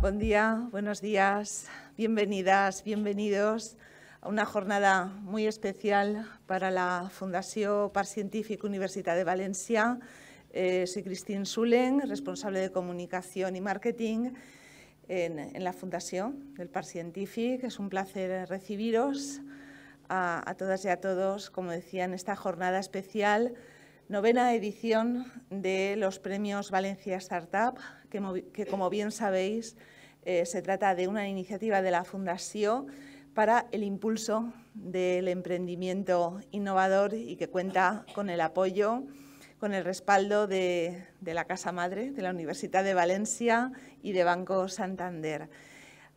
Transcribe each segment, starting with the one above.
Buen día, buenos días, bienvenidas, bienvenidos a una jornada muy especial para la Fundación Parc Universidad Universitat de Valencia. Eh, soy Cristín Sulen, responsable de comunicación y marketing en, la Fundación del Parc Es un placer recibiros a, a todas y a todos, como decía, en esta jornada especial, novena edición de los premios Valencia Startup que, como bien sabéis, eh, se trata de una iniciativa de la Fundación para el impulso del emprendimiento innovador y que cuenta con el apoyo, con el respaldo de, la Casa Madre, de la Universidad de Valencia y de Banco Santander.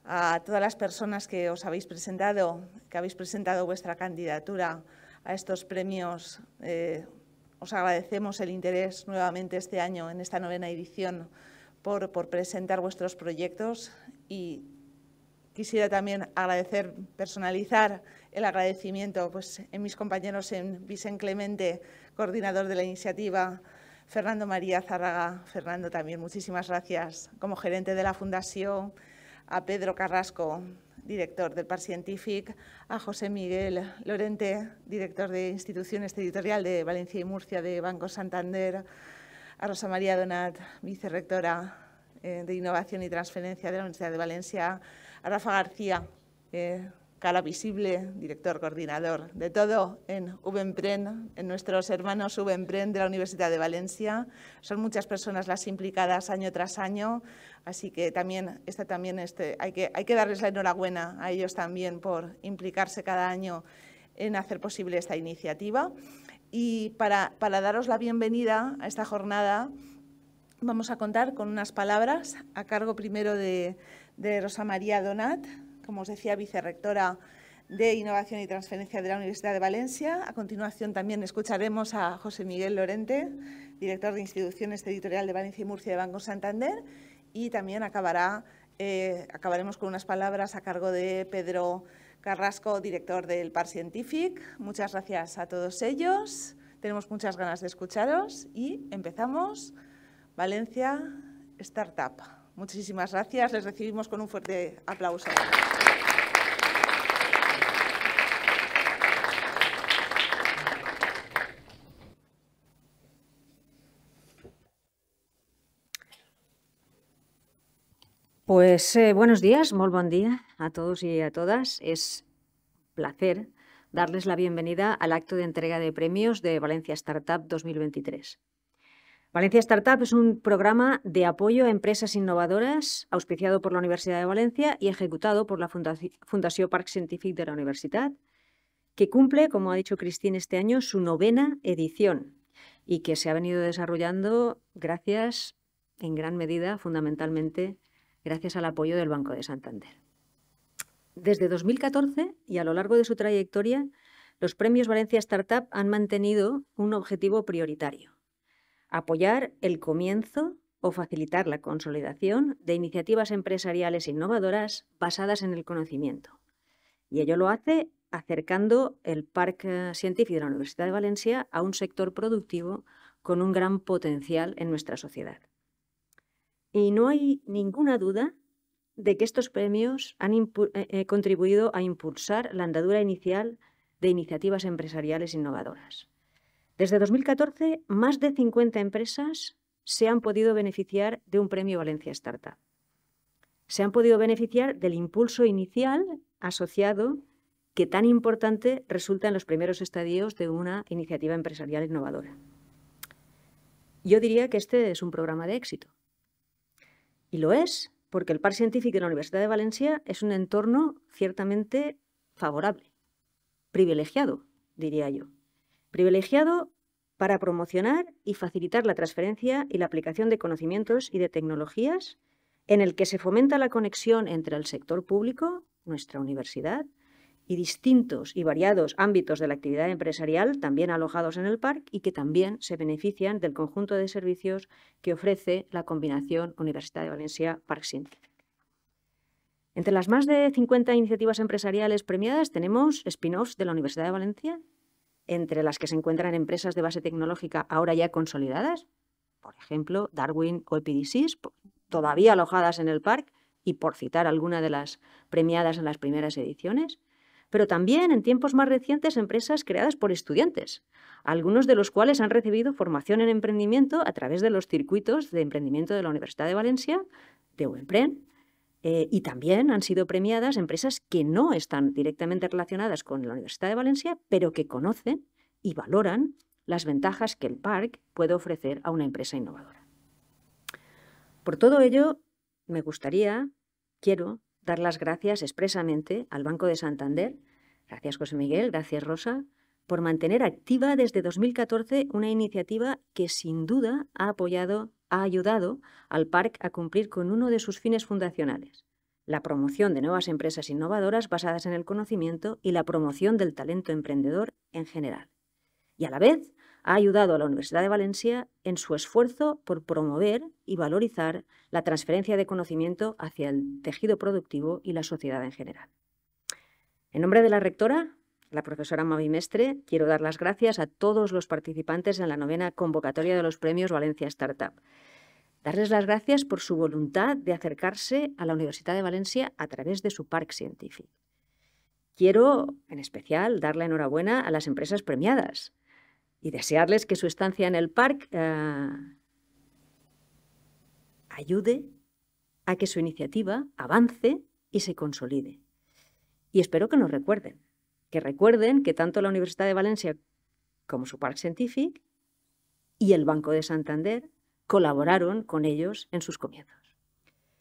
A todas las personas que os habéis presentado, que habéis presentado vuestra candidatura a estos premios, eh, os agradecemos el interés nuevamente este año en esta novena edición por, presentar vuestros proyectos y quisiera también agradecer, personalizar el agradecimiento pues, en mis compañeros, en Vicente Clemente, coordinador de la iniciativa, Fernando María Zárraga, Fernando también, muchísimas gracias, como gerente de la Fundación, a Pedro Carrasco, director del Par a José Miguel Lorente, director de Instituciones Territorial de Valencia y Murcia de Banco Santander, a Rosa María Donat, vicerectora eh, de Innovación y Transferencia de la Universidad de Valencia, a Rafa García, eh, cara visible, director, coordinador, de todo en Ubempren, en nuestros hermanos Ubempren de la Universidad de Valencia. Son muchas personas las implicadas año tras año, así que también, también este, hay, que, hay que darles la enhorabuena a ellos también por implicarse cada año en hacer posible esta iniciativa. Y para, daros la bienvenida a esta jornada, vamos a contar con unas palabras a cargo primero de, Rosa María Donat, como os decía, vicerrectora de Innovación y Transferencia de la Universidad de Valencia. A continuación también escucharemos a José Miguel Lorente, director de Instituciones Editorial de Valencia y Murcia de Banco Santander. Y también acabará, eh, acabaremos con unas palabras a cargo de Pedro Carrasco, director del Par Scientific. Muchas gracias a todos ellos. Tenemos muchas ganas de escucharos y empezamos Valencia Startup. Muchísimas gracias. Les recibimos con un fuerte aplauso. Pues eh, buenos días, muy buen día a todos y a todas. Es placer darles la bienvenida al acto de entrega de premios de Valencia Startup 2023. Valencia Startup es un programa de apoyo a empresas innovadoras auspiciado por la Universidad de Valencia y ejecutado por la Fundación Parc Scientific de la Universidad, que cumple, como ha dicho Cristina este año, su novena edición y que se ha venido desarrollando gracias, en gran medida, fundamentalmente, gracias al apoyo del Banco de Santander. Desde 2014 y a lo largo de su trayectoria, los premios Valencia Startup han mantenido un objetivo prioritario, apoyar el comienzo o facilitar la consolidación de iniciativas empresariales innovadoras basadas en el conocimiento. Y ello lo hace acercando el Parque Científico de la Universidad de Valencia a un sector productivo con un gran potencial en nuestra sociedad. Y no hay ninguna duda de que estos premios han eh, eh, contribuido a impulsar la andadura inicial de iniciativas empresariales innovadoras. Desde 2014, más de 50 empresas se han podido beneficiar de un premio Valencia Startup. Se han podido beneficiar del impulso inicial asociado que tan importante resulta en los primeros estadios de una iniciativa empresarial innovadora. Yo diría que este es un programa de éxito. Y lo es, porque el par Científico de la Universidad de Valencia es un entorno ciertamente favorable, privilegiado, diría yo. Privilegiado para promocionar y facilitar la transferencia y la aplicación de conocimientos y de tecnologías en el que se fomenta la conexión entre el sector público, nuestra universidad, y distintos y variados ámbitos de la actividad empresarial también alojados en el parque y que también se benefician del conjunto de servicios que ofrece la combinación Universidad de Valencia Park Scientific. Entre las más de 50 iniciativas empresariales premiadas tenemos spin-offs de la Universidad de Valencia, entre las que se encuentran empresas de base tecnológica ahora ya consolidadas, por ejemplo, Darwin o e PDCs, todavía alojadas en el parque, y por citar alguna de las premiadas en las primeras ediciones, pero también en tiempos más recientes empresas creadas por estudiantes, algunos de los cuales han recibido formación en emprendimiento a través de los circuitos de emprendimiento de la Universidad de Valencia, de UEMPREN, eh, y también han sido premiadas empresas que no están directamente relacionadas con la Universidad de Valencia, pero que conocen y valoran las ventajas que el PARC puede ofrecer a una empresa innovadora. Por todo ello, me gustaría, quiero dar las gracias expresamente al Banco de Santander, gracias José Miguel, gracias Rosa, por mantener activa desde 2014 una iniciativa que sin duda ha apoyado, ha ayudado al PARC a cumplir con uno de sus fines fundacionales, la promoción de nuevas empresas innovadoras basadas en el conocimiento y la promoción del talento emprendedor en general. Y a la vez ha ayudado a la Universidad de Valencia en su esfuerzo por promover y valorizar la transferencia de conocimiento hacia el tejido productivo y la sociedad en general. En nombre de la rectora, la profesora Mavi Mestre, quiero dar las gracias a todos los participantes en la novena convocatoria de los premios Valencia Startup. Darles las gracias por su voluntad de acercarse a la Universidad de Valencia a través de su parque científico. Quiero, en especial, dar la enhorabuena a las empresas premiadas, y desearles que su estancia en el parque eh, ayude a que su iniciativa avance y se consolide. Y espero que nos recuerden, que recuerden que tanto la Universidad de Valencia como su Parque Scientific y el Banco de Santander colaboraron con ellos en sus comienzos.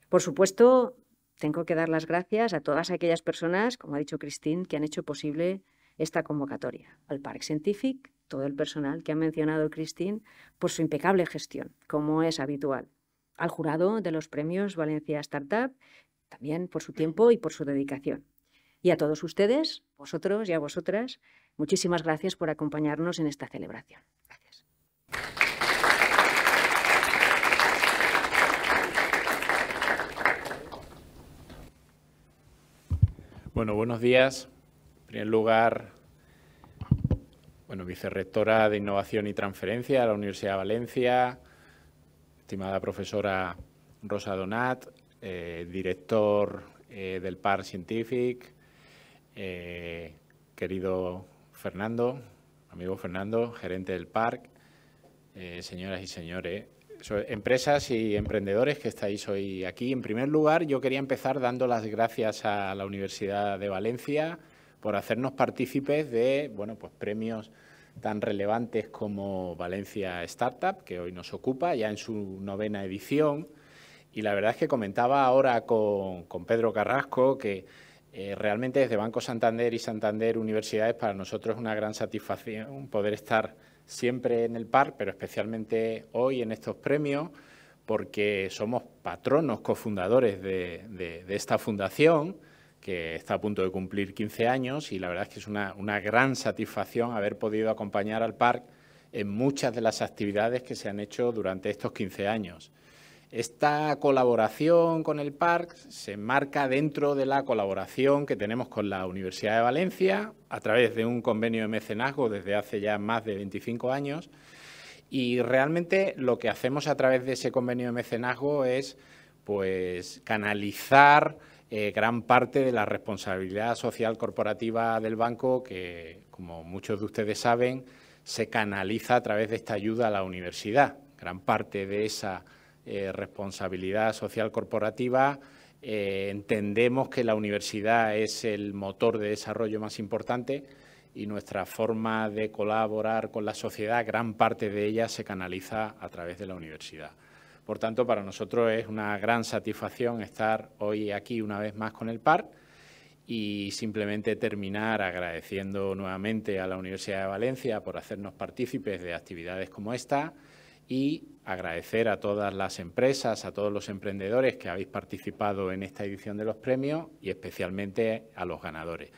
Por supuesto, tengo que dar las gracias a todas aquellas personas, como ha dicho Cristín, que han hecho posible esta convocatoria, al Park Scientific, todo el personal que ha mencionado Cristín por su impecable gestión, como es habitual. Al jurado de los premios Valencia Startup, también por su tiempo y por su dedicación. Y a todos ustedes, vosotros y a vosotras, muchísimas gracias por acompañarnos en esta celebración. Gracias. Bueno, buenos días. En primer lugar, bueno, vicerrectora de Innovación y Transferencia de la Universidad de Valencia, estimada profesora Rosa Donat, eh, director eh, del Parc Scientific, eh, querido Fernando, amigo Fernando, gerente del PARC, señoras y señores, empresas y emprendedores que estáis hoy aquí. En primer lugar, yo quería empezar dando las gracias a la Universidad de Valencia, por hacernos partícipes de bueno, pues premios tan relevantes como Valencia Startup, que hoy nos ocupa, ya en su novena edición. Y la verdad es que comentaba ahora con, con Pedro Carrasco que eh, realmente desde Banco Santander y Santander Universidades para nosotros es una gran satisfacción poder estar siempre en el PAR, pero especialmente hoy en estos premios, porque somos patronos cofundadores de esta fundación que está a punto de cumplir 15 años y la verdad es que es una, gran satisfacción haber podido acompañar al Parc... en muchas de las actividades que se han hecho durante estos 15 años. Esta colaboración con el PARC se marca dentro de la colaboración que tenemos con la Universidad de Valencia a través de un convenio de mecenazgo desde hace ya más de 25 años y realmente lo que hacemos a través de ese convenio de mecenazgo es pues canalizar eh, gran parte de la responsabilidad social corporativa del banco, que, como muchos de ustedes saben, se canaliza a través de esta ayuda a la universidad. Gran parte de esa eh, responsabilidad social corporativa eh, entendemos que la universidad es el motor de desarrollo más importante y nuestra forma de colaborar con la sociedad, gran parte de ella se canaliza a través de la universidad. Por tanto, para nosotros es una gran satisfacción estar hoy aquí una vez más con el PAR y simplemente terminar agradeciendo nuevamente a la Universidad de Valencia por hacernos partícipes de actividades como esta y agradecer a todas las empresas, a todos los emprendedores que habéis participado en esta edición de los premios y especialmente a los ganadores.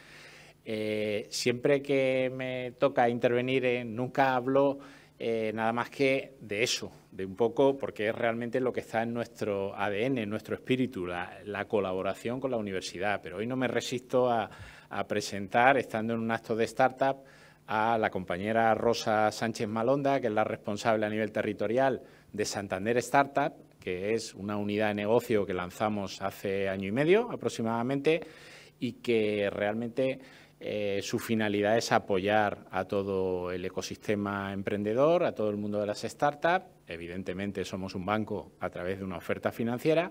Eh, siempre que me toca intervenir, nunca hablo eh, nada más que de eso, de un poco, porque es realmente lo que está en nuestro ADN, en nuestro espíritu, la, colaboración con la universidad. Pero hoy no me resisto a, a, presentar, estando en un acto de startup, a la compañera Rosa Sánchez Malonda, que es la responsable a nivel territorial de Santander Startup, que es una unidad de negocio que lanzamos hace año y medio aproximadamente y que realmente eh, su finalidad es apoyar a todo el ecosistema emprendedor, a todo el mundo de las startups. Evidentemente somos un banco a través de una oferta financiera,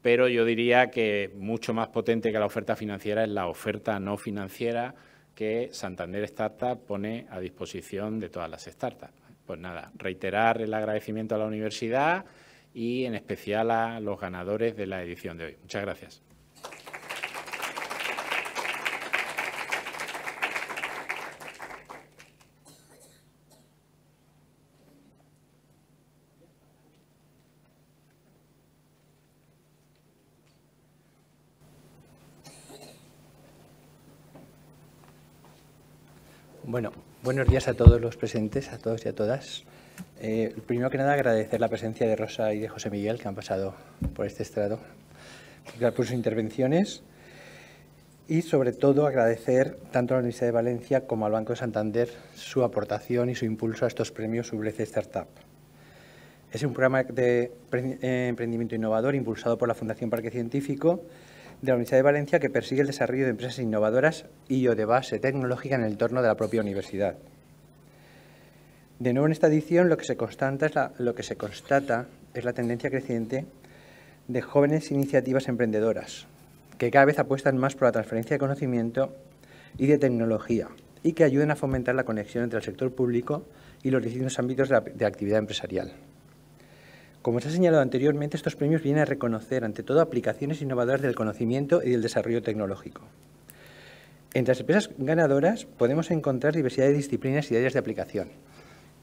pero yo diría que mucho más potente que la oferta financiera es la oferta no financiera que Santander Startup pone a disposición de todas las startups. Pues nada, reiterar el agradecimiento a la universidad y en especial a los ganadores de la edición de hoy. Muchas gracias. Bueno, buenos días a todos los presentes, a todos y a todas. Eh, primero que nada, agradecer la presencia de Rosa y de José Miguel, que han pasado por este estrado, por sus intervenciones. Y sobre todo, agradecer tanto a la Universidad de Valencia como al Banco de Santander su aportación y su impulso a estos premios UBC Startup. Es un programa de eh, emprendimiento innovador impulsado por la Fundación Parque Científico de la Universidad de Valencia que persigue el desarrollo de empresas innovadoras y o de base tecnológica en el entorno de la propia universidad. De nuevo, en esta edición lo que se, constata es la, tendencia creciente de jóvenes iniciativas emprendedoras, que cada vez apuestan más por la transferencia de conocimiento y de tecnología y que ayuden a fomentar la conexión entre el sector público y los distintos ámbitos de actividad empresarial. Como se ha señalado anteriormente, estos premios vienen a reconocer, ante todo, aplicaciones innovadoras del conocimiento y del desarrollo tecnológico. Entre las empresas ganadoras podemos encontrar diversidad de disciplinas y áreas de aplicación.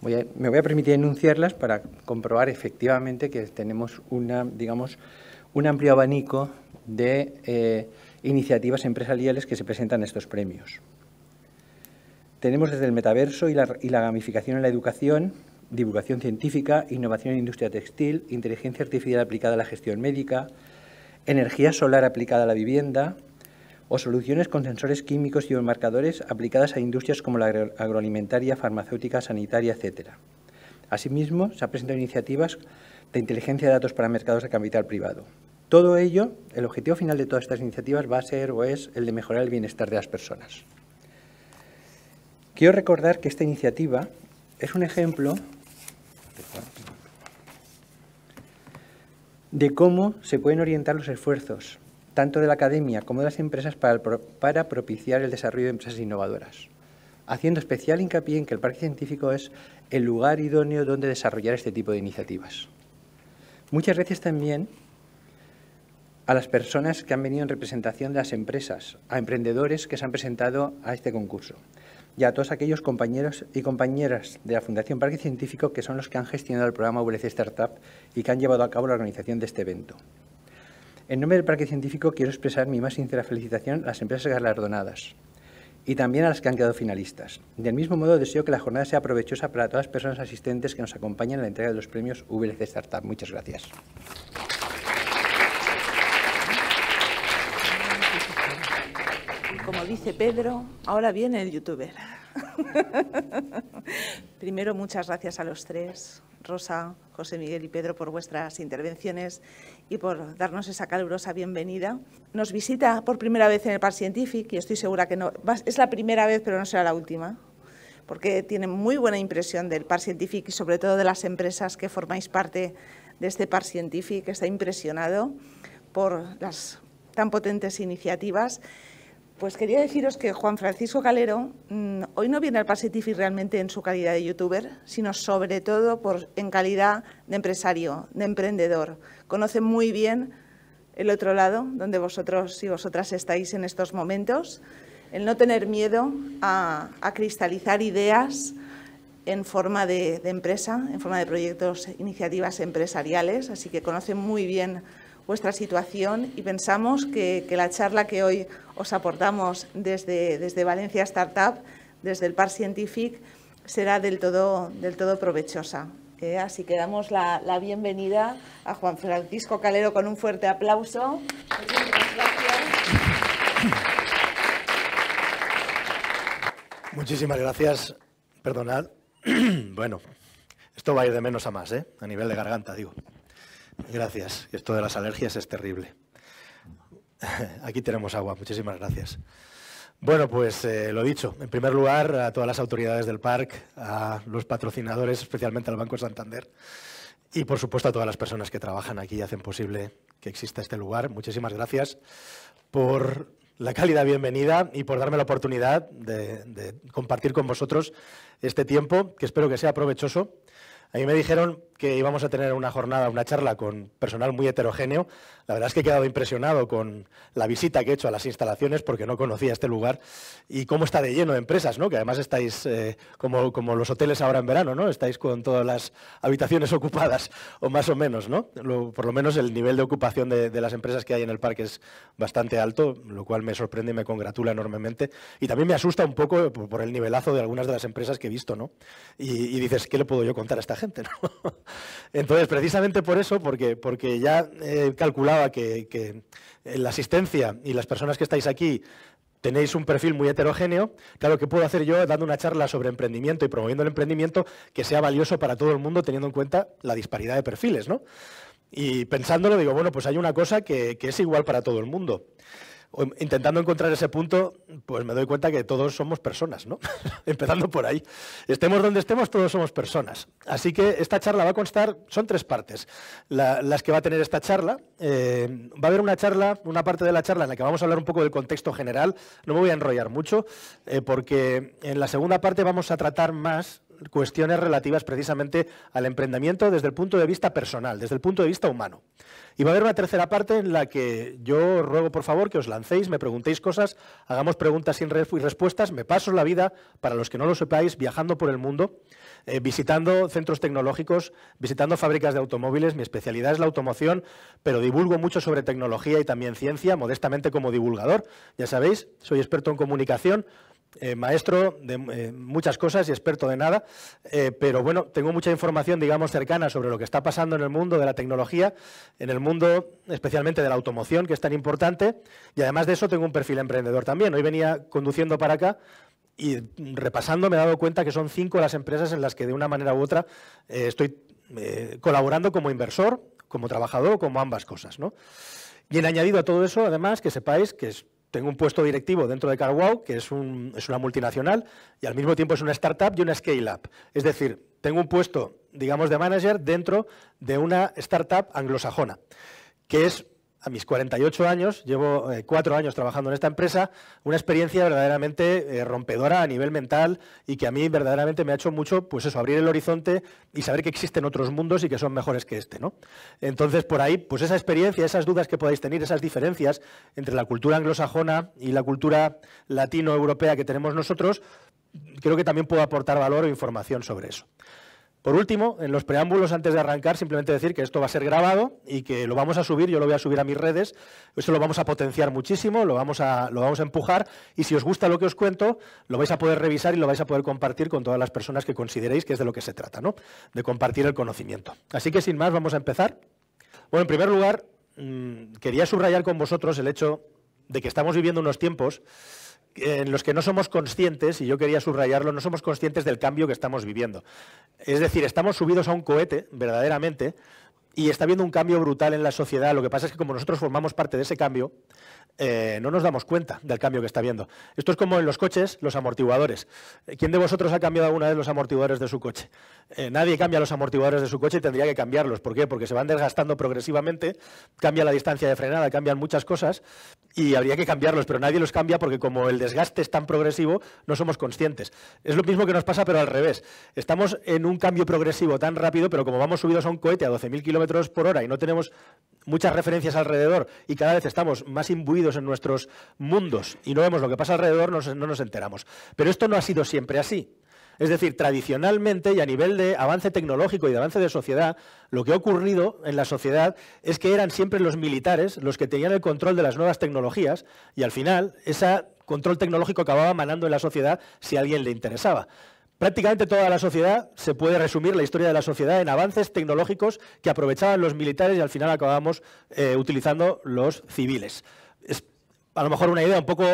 me voy a permitir enunciarlas para comprobar efectivamente que tenemos una, digamos, un amplio abanico de eh, iniciativas empresariales que se presentan a estos premios. Tenemos desde el metaverso y la gamificación en la educación divulgación científica, innovación en industria textil, inteligencia artificial aplicada a la gestión médica, energía solar aplicada a la vivienda o soluciones con sensores químicos y biomarcadores aplicadas a industrias como la agroalimentaria, farmacéutica, sanitaria, etc. Asimismo, se han presentado iniciativas de inteligencia de datos para mercados de capital privado. Todo ello, el objetivo final de todas estas iniciativas va a ser o es el de mejorar el bienestar de las personas. Quiero recordar que esta iniciativa es un ejemplo de cómo se pueden orientar los esfuerzos, tanto de la academia como de las empresas, para, propiciar el desarrollo de empresas innovadoras, haciendo especial hincapié en que el parque científico es el lugar idóneo donde desarrollar este tipo de iniciativas. Muchas gracias también a las personas que han venido en representación de las empresas, a emprendedores que se han presentado a este concurso y a todos aquellos compañeros y compañeras de la Fundación Parque Científico que son los que han gestionado el programa VLC Startup y que han llevado a cabo la organización de este evento. En nombre del Parque Científico quiero expresar mi más sincera felicitación a las empresas galardonadas y también a las que han quedado finalistas. Del mismo modo, deseo que la jornada sea provechosa para todas las personas asistentes que nos acompañan en la entrega de los premios VLC Startup. Muchas gracias. como dice Pedro, ahora viene el youtuber. Primero, muchas gracias a los tres, Rosa, José Miguel y Pedro, por vuestras intervenciones y por darnos esa calurosa bienvenida. Nos visita por primera vez en el Par Scientific y estoy segura que no, es la primera vez, pero no será la última, porque tiene muy buena impresión del Par Scientific y sobre todo de las empresas que formáis parte de este Par Scientific. Está impresionado por las tan potentes iniciativas pues quería deciros que Juan Francisco Calero mm, hoy no viene al Pasetifi realmente en su calidad de youtuber, sino sobre todo en calidad de empresario, de emprendedor. Conoce muy bien el otro lado, donde vosotros y vosotras estáis en estos momentos, el no tener miedo a, cristalizar ideas en forma de, de empresa, en forma de proyectos, iniciativas empresariales, así que conoce muy bien vuestra situación y pensamos que, la charla que hoy os aportamos desde, desde Valencia Startup, desde el Par Scientific, será del todo, del todo provechosa. Eh, así que damos la, bienvenida a Juan Francisco Calero con un fuerte aplauso. Muchísimas gracias. Perdonad. Bueno, esto va a ir de menos a más, ¿eh? A nivel de garganta, digo. Gracias. Esto de las alergias es terrible. Aquí tenemos agua. Muchísimas gracias. Bueno, pues eh, lo dicho. En primer lugar, a todas las autoridades del parque, a los patrocinadores, especialmente al Banco Santander, y por supuesto a todas las personas que trabajan aquí y hacen posible que exista este lugar. Muchísimas gracias por la cálida bienvenida y por darme la oportunidad de, de compartir con vosotros este tiempo, que espero que sea provechoso. A mí me dijeron que íbamos a tener una jornada, una charla con personal muy heterogéneo. La verdad es que he quedado impresionado con la visita que he hecho a las instalaciones porque no conocía este lugar y cómo está de lleno de empresas, ¿no? que además estáis eh, como, como, los hoteles ahora en verano, ¿no? estáis con todas las habitaciones ocupadas o más o menos. ¿no? por lo menos el nivel de ocupación de, las empresas que hay en el parque es bastante alto, lo cual me sorprende y me congratula enormemente. Y también me asusta un poco por el nivelazo de algunas de las empresas que he visto. ¿no? Y, dices, ¿qué le puedo yo contar a esta gente? Entonces, precisamente por eso, porque, ya calculaba que, la asistencia y las personas que estáis aquí tenéis un perfil muy heterogéneo, claro que puedo hacer yo dando una charla sobre emprendimiento y promoviendo el emprendimiento que sea valioso para todo el mundo teniendo en cuenta la disparidad de perfiles, ¿no? Y pensándolo digo, bueno, pues hay una cosa que es igual para todo el mundo. Em, intentando encontrar ese punto, pues me doy cuenta que todos somos personas, ¿no? Empezando por ahí. Estemos donde estemos, todos somos personas. Así que esta charla va a constar, son tres partes las que va a tener esta charla. Eh, va a haber una charla, una parte de la charla en la que vamos a hablar un poco del contexto general. No me voy a enrollar mucho, eh, porque en la segunda parte vamos a tratar más cuestiones relativas precisamente al emprendimiento desde el punto de vista personal, desde el punto de vista humano. Y va a haber una tercera parte en la que yo ruego, por favor, que os lancéis, me preguntéis cosas, hagamos preguntas sin y respuestas, me paso la vida, para los que no lo sepáis, viajando por el mundo, eh, visitando centros tecnológicos, visitando fábricas de automóviles, mi especialidad es la automoción, pero divulgo mucho sobre tecnología y también ciencia, modestamente como divulgador, ya sabéis, soy experto en comunicación, eh, maestro de eh, muchas cosas y experto de nada, eh, pero bueno, tengo mucha información, digamos, cercana sobre lo que está pasando en el mundo de la tecnología, en el mundo especialmente de la automoción, que es tan importante, y además de eso tengo un perfil emprendedor también. Hoy venía conduciendo para acá y repasando me he dado cuenta que son cinco las empresas en las que de una manera u otra estoy colaborando como inversor, como trabajador, como ambas cosas, Y en añadido a todo eso, además, que sepáis que es tengo un puesto directivo dentro de CarWow, que es, una multinacional, y al mismo tiempo es una startup y una scale-up. Es decir, tengo un puesto, digamos, de manager dentro de una startup anglosajona, que es a mis 48 años, llevo eh, cuatro años trabajando en esta empresa, una experiencia verdaderamente eh, rompedora a nivel mental y que a mí verdaderamente me ha hecho mucho, pues eso, abrir el horizonte y saber que existen otros mundos y que son mejores que este, ¿no? Entonces, por ahí, pues esa experiencia, esas dudas que podáis tener, esas diferencias entre la cultura anglosajona y la cultura latino-europea que tenemos nosotros, creo que también puedo aportar valor o información sobre eso. Por último, en los preámbulos, antes de arrancar, simplemente decir que esto va a ser grabado y que lo vamos a subir, yo lo voy a subir a mis redes, eso lo vamos a potenciar muchísimo, lo vamos a, lo vamos a empujar y si os gusta lo que os cuento, lo vais a poder revisar y lo vais a poder compartir con todas las personas que consideréis que es de lo que se trata, ¿no? de compartir el conocimiento. Así que sin más, vamos a empezar. Bueno, en primer lugar, mm, quería subrayar con vosotros el hecho de que estamos viviendo unos tiempos en los que no somos conscientes, y yo quería subrayarlo, no somos conscientes del cambio que estamos viviendo. Es decir, estamos subidos a un cohete, verdaderamente, y está viendo un cambio brutal en la sociedad. Lo que pasa es que como nosotros formamos parte de ese cambio, eh, no nos damos cuenta del cambio que está viendo. Esto es como en los coches, los amortiguadores. Eh, ¿Quién de vosotros ha cambiado alguna vez los amortiguadores de su coche? Eh, nadie cambia los amortiguadores de su coche y tendría que cambiarlos. ¿Por qué? Porque se van desgastando progresivamente, cambia la distancia de frenada, cambian muchas cosas y habría que cambiarlos, pero nadie los cambia porque como el desgaste es tan progresivo, no somos conscientes. Es lo mismo que nos pasa, pero al revés. Estamos en un cambio progresivo tan rápido, pero como vamos subidos a un cohete a 12.000 kilómetros, por hora y no tenemos muchas referencias alrededor y cada vez estamos más imbuidos en nuestros mundos y no vemos lo que pasa alrededor, no, nos enteramos. Pero esto no ha sido siempre así. Es decir, tradicionalmente y a nivel de avance tecnológico y de avance de sociedad, lo que ha ocurrido en la sociedad es que eran siempre los militares los que tenían el control de las nuevas tecnologías y al final ese control tecnológico acababa manando en la sociedad si a alguien le interesaba. Prácticamente toda la sociedad, se puede resumir la historia de la sociedad en avances tecnológicos que aprovechaban los militares y al final acabamos eh, utilizando los civiles a lo mejor una idea un poco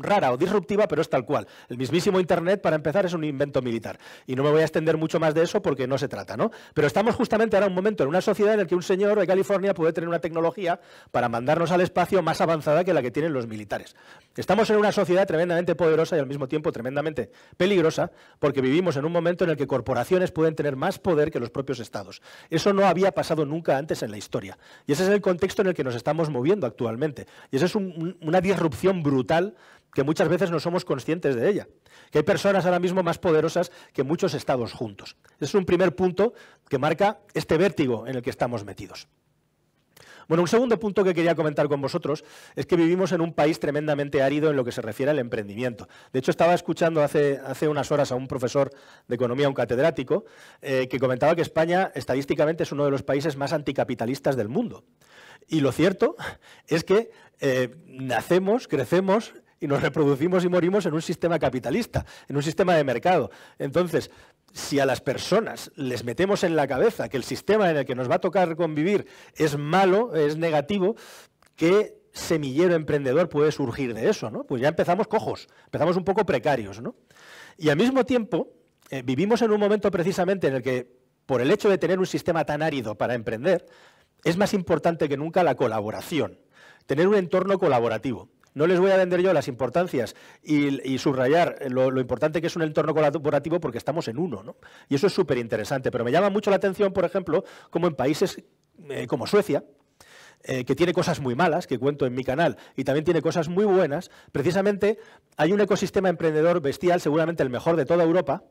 rara o disruptiva, pero es tal cual. El mismísimo Internet, para empezar, es un invento militar. Y no me voy a extender mucho más de eso porque no se trata, ¿no? Pero estamos justamente ahora en un momento en una sociedad en el que un señor de California puede tener una tecnología para mandarnos al espacio más avanzada que la que tienen los militares. Estamos en una sociedad tremendamente poderosa y al mismo tiempo tremendamente peligrosa porque vivimos en un momento en el que corporaciones pueden tener más poder que los propios estados. Eso no había pasado nunca antes en la historia. Y ese es el contexto en el que nos estamos moviendo actualmente. Y ese es disrupción brutal que muchas veces no somos conscientes de ella, que hay personas ahora mismo más poderosas que muchos estados juntos. Es un primer punto que marca este vértigo en el que estamos metidos. Bueno, un segundo punto que quería comentar con vosotros es que vivimos en un país tremendamente árido en lo que se refiere al emprendimiento. De hecho, estaba escuchando hace, hace unas horas a un profesor de economía, un catedrático, eh, que comentaba que España estadísticamente es uno de los países más anticapitalistas del mundo. Y lo cierto es que eh, nacemos, crecemos y nos reproducimos y morimos en un sistema capitalista, en un sistema de mercado. Entonces, si a las personas les metemos en la cabeza que el sistema en el que nos va a tocar convivir es malo, es negativo, ¿qué semillero emprendedor puede surgir de eso? Pues ya empezamos cojos, empezamos un poco precarios. ¿no? Y al mismo tiempo, eh, vivimos en un momento precisamente en el que, por el hecho de tener un sistema tan árido para emprender, es más importante que nunca la colaboración, tener un entorno colaborativo. No les voy a vender yo las importancias y, subrayar lo, importante que es un entorno colaborativo porque estamos en uno. ¿no? Y eso es súper interesante. Pero me llama mucho la atención, por ejemplo, como en países eh, como Suecia, eh, que tiene cosas muy malas, que cuento en mi canal, y también tiene cosas muy buenas, precisamente hay un ecosistema emprendedor bestial, seguramente el mejor de toda Europa,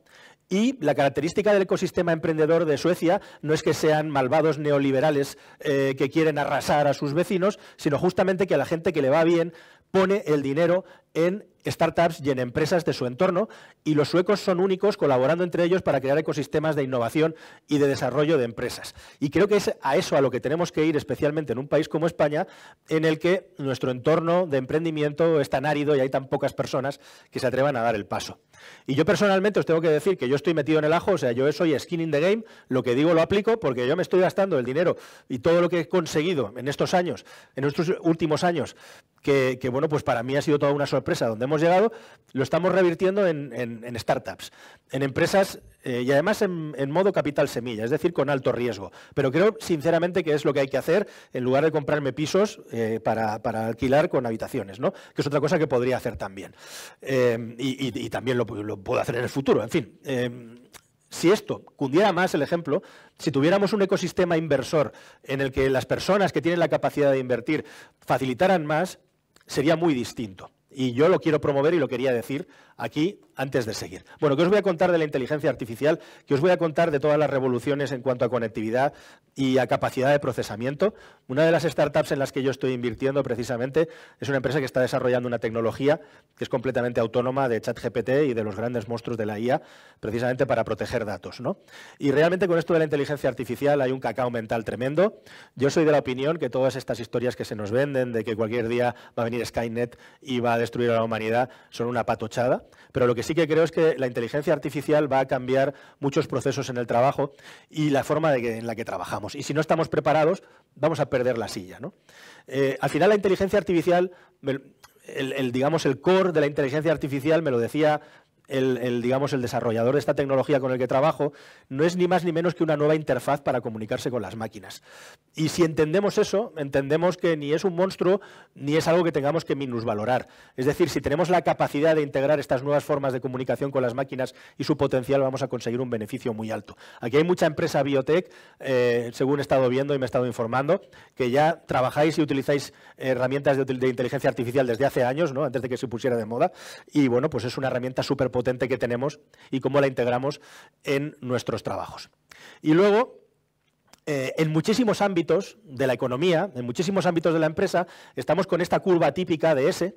y la característica del ecosistema emprendedor de Suecia no es que sean malvados neoliberales eh, que quieren arrasar a sus vecinos, sino justamente que a la gente que le va bien pone el dinero en startups y en empresas de su entorno, y los suecos son únicos colaborando entre ellos para crear ecosistemas de innovación y de desarrollo de empresas. Y creo que es a eso a lo que tenemos que ir, especialmente en un país como España, en el que nuestro entorno de emprendimiento es tan árido y hay tan pocas personas que se atrevan a dar el paso. Y yo personalmente os tengo que decir que yo estoy metido en el ajo, o sea, yo soy skin in the game, lo que digo lo aplico porque yo me estoy gastando el dinero y todo lo que he conseguido en estos años, en estos últimos años, que, que bueno, pues para mí ha sido toda una sorpresa empresa donde hemos llegado, lo estamos revirtiendo en, startups, en empresas eh, y además en, modo capital semilla, es decir, con alto riesgo. Pero creo sinceramente que es lo que hay que hacer en lugar de comprarme pisos eh, para, alquilar con habitaciones, que es otra cosa que podría hacer también. Eh, y, también lo, lo, puedo hacer en el futuro, en fin si esto cundiera más el ejemplo, si tuviéramos un ecosistema inversor en el que las personas que tienen la capacidad de invertir facilitaran más, sería muy distinto y yo lo quiero promover y lo quería decir aquí antes de seguir. Bueno, ¿qué os voy a contar de la inteligencia artificial? ¿Qué os voy a contar de todas las revoluciones en cuanto a conectividad y a capacidad de procesamiento? Una de las startups en las que yo estoy invirtiendo precisamente es una empresa que está desarrollando una tecnología que es completamente autónoma de ChatGPT y de los grandes monstruos de la IA, precisamente para proteger datos. Y realmente con esto de la inteligencia artificial hay un cacao mental tremendo. Yo soy de la opinión que todas estas historias que se nos venden de que cualquier día va a venir Skynet y va a destruir a la humanidad son una patochada. Pero lo que sí que creo es que la inteligencia artificial va a cambiar muchos procesos en el trabajo y la forma en la que trabajamos. Y si no estamos preparados, vamos a perder la silla. Eh, al final, la inteligencia artificial, digamos, el core de la inteligencia artificial, me lo decía el, digamos, el desarrollador de esta tecnología con el que trabajo no es ni más ni menos que una nueva interfaz para comunicarse con las máquinas. Y si entendemos eso, entendemos que ni es un monstruo ni es algo que tengamos que minusvalorar. Es decir, si tenemos la capacidad de integrar estas nuevas formas de comunicación con las máquinas y su potencial, vamos a conseguir un beneficio muy alto. Aquí hay mucha empresa biotech, eh, según he estado viendo y me he estado informando, que ya trabajáis y utilizáis herramientas de, inteligencia artificial desde hace años, ¿no? antes de que se pusiera de moda. Y bueno, pues es una herramienta súper potente que tenemos y cómo la integramos en nuestros trabajos. Y luego, eh, en muchísimos ámbitos de la economía, en muchísimos ámbitos de la empresa, estamos con esta curva típica de S,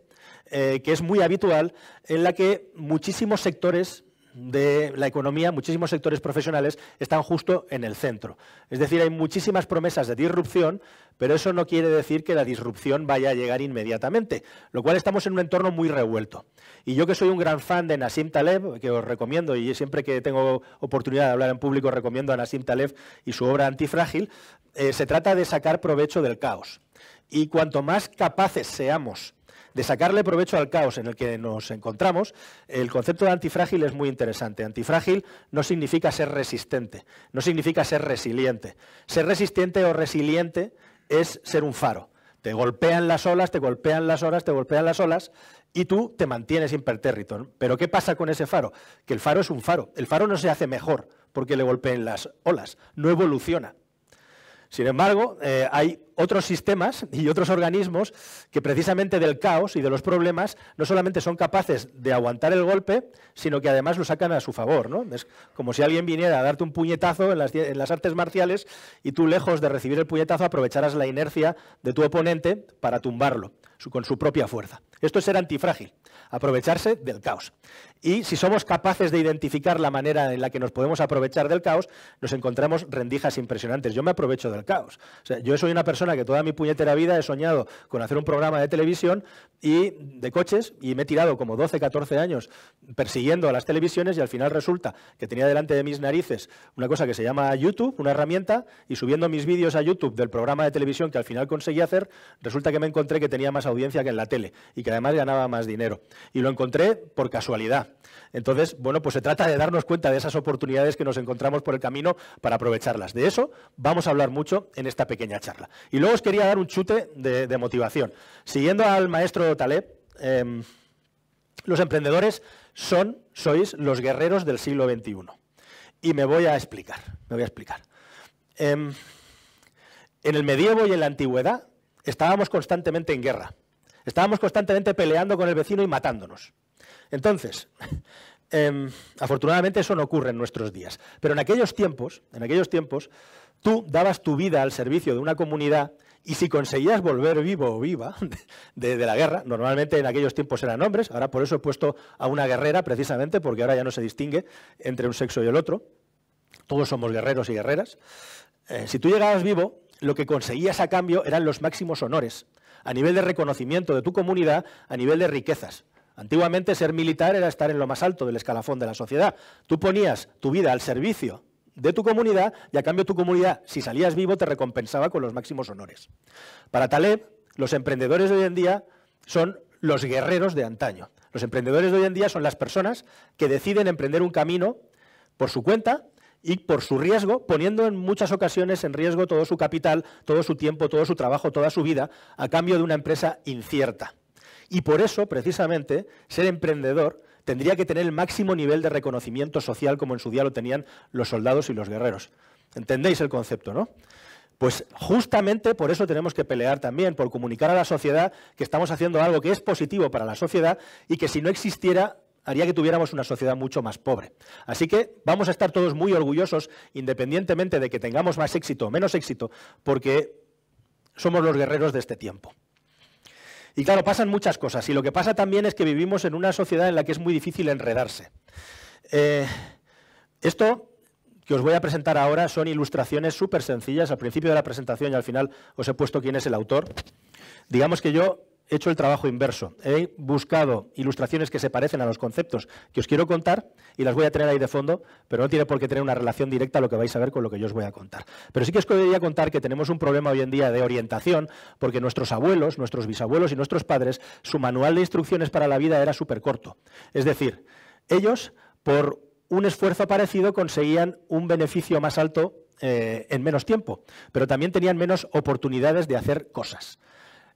eh, que es muy habitual, en la que muchísimos sectores de la economía, muchísimos sectores profesionales están justo en el centro. Es decir, hay muchísimas promesas de disrupción, pero eso no quiere decir que la disrupción vaya a llegar inmediatamente, lo cual estamos en un entorno muy revuelto. Y yo que soy un gran fan de Nassim Taleb, que os recomiendo, y siempre que tengo oportunidad de hablar en público recomiendo a Nassim Taleb y su obra Antifrágil, eh, se trata de sacar provecho del caos. Y cuanto más capaces seamos de sacarle provecho al caos en el que nos encontramos, el concepto de antifrágil es muy interesante. Antifrágil no significa ser resistente, no significa ser resiliente. Ser resistente o resiliente es ser un faro. Te golpean las olas, te golpean las olas, te golpean las olas y tú te mantienes impertérrito. Pero ¿qué pasa con ese faro? Que el faro es un faro. El faro no se hace mejor porque le golpeen las olas, no evoluciona. Sin embargo, eh, hay otros sistemas y otros organismos que precisamente del caos y de los problemas no solamente son capaces de aguantar el golpe, sino que además lo sacan a su favor. Es como si alguien viniera a darte un puñetazo en las, artes marciales y tú, lejos de recibir el puñetazo, aprovecharas la inercia de tu oponente para tumbarlo con su propia fuerza. Esto es ser antifrágil, aprovecharse del caos. Y si somos capaces de identificar la manera en la que nos podemos aprovechar del caos, nos encontramos rendijas impresionantes. Yo me aprovecho del caos. yo soy una persona que toda mi puñetera vida he soñado con hacer un programa de televisión y de coches y me he tirado como 12, 14 años persiguiendo a las televisiones y al final resulta que tenía delante de mis narices una cosa que se llama YouTube, una herramienta, y subiendo mis vídeos a YouTube del programa de televisión que al final conseguí hacer, resulta que me encontré que tenía más audiencia que en la tele que además ganaba más dinero. Y lo encontré por casualidad. Entonces, bueno, pues se trata de darnos cuenta de esas oportunidades que nos encontramos por el camino para aprovecharlas. De eso vamos a hablar mucho en esta pequeña charla. Y luego os quería dar un chute de, motivación. Siguiendo al maestro Taleb, em, los emprendedores son, sois los guerreros del siglo XXI. Y me voy a explicar, me voy a explicar. Em, en el medievo y en la antigüedad estábamos constantemente en guerra. Estábamos constantemente peleando con el vecino y matándonos. Entonces, em, afortunadamente eso no ocurre en nuestros días. Pero en aquellos tiempos, en aquellos tiempos, tú dabas tu vida al servicio de una comunidad y si conseguías volver vivo o viva de, la guerra, normalmente en aquellos tiempos eran hombres, ahora por eso he puesto a una guerrera precisamente, porque ahora ya no se distingue entre un sexo y el otro. Todos somos guerreros y guerreras. Eh, si tú llegabas vivo, lo que conseguías a cambio eran los máximos honores a nivel de reconocimiento de tu comunidad, a nivel de riquezas. Antiguamente ser militar era estar en lo más alto del escalafón de la sociedad. Tú ponías tu vida al servicio de tu comunidad y a cambio tu comunidad, si salías vivo, te recompensaba con los máximos honores. Para Taleb, los emprendedores de hoy en día son los guerreros de antaño. Los emprendedores de hoy en día son las personas que deciden emprender un camino por su cuenta y por su riesgo, poniendo en muchas ocasiones en riesgo todo su capital, todo su tiempo, todo su trabajo, toda su vida, a cambio de una empresa incierta. Y por eso, precisamente, ser emprendedor tendría que tener el máximo nivel de reconocimiento social como en su día lo tenían los soldados y los guerreros. ¿Entendéis el concepto, no? Pues justamente por eso tenemos que pelear también, por comunicar a la sociedad que estamos haciendo algo que es positivo para la sociedad y que si no existiera haría que tuviéramos una sociedad mucho más pobre. Así que vamos a estar todos muy orgullosos, independientemente de que tengamos más éxito o menos éxito, porque somos los guerreros de este tiempo. Y claro, pasan muchas cosas. Y lo que pasa también es que vivimos en una sociedad en la que es muy difícil enredarse. Eh, esto que os voy a presentar ahora son ilustraciones súper sencillas. Al principio de la presentación y al final os he puesto quién es el autor. Digamos que yo he hecho el trabajo inverso. He buscado ilustraciones que se parecen a los conceptos que os quiero contar y las voy a tener ahí de fondo, pero no tiene por qué tener una relación directa a lo que vais a ver con lo que yo os voy a contar. Pero sí que os quería contar que tenemos un problema hoy en día de orientación, porque nuestros abuelos, nuestros bisabuelos y nuestros padres, su manual de instrucciones para la vida era súper corto. Es decir, ellos, por un esfuerzo parecido, conseguían un beneficio más alto eh, en menos tiempo, pero también tenían menos oportunidades de hacer cosas.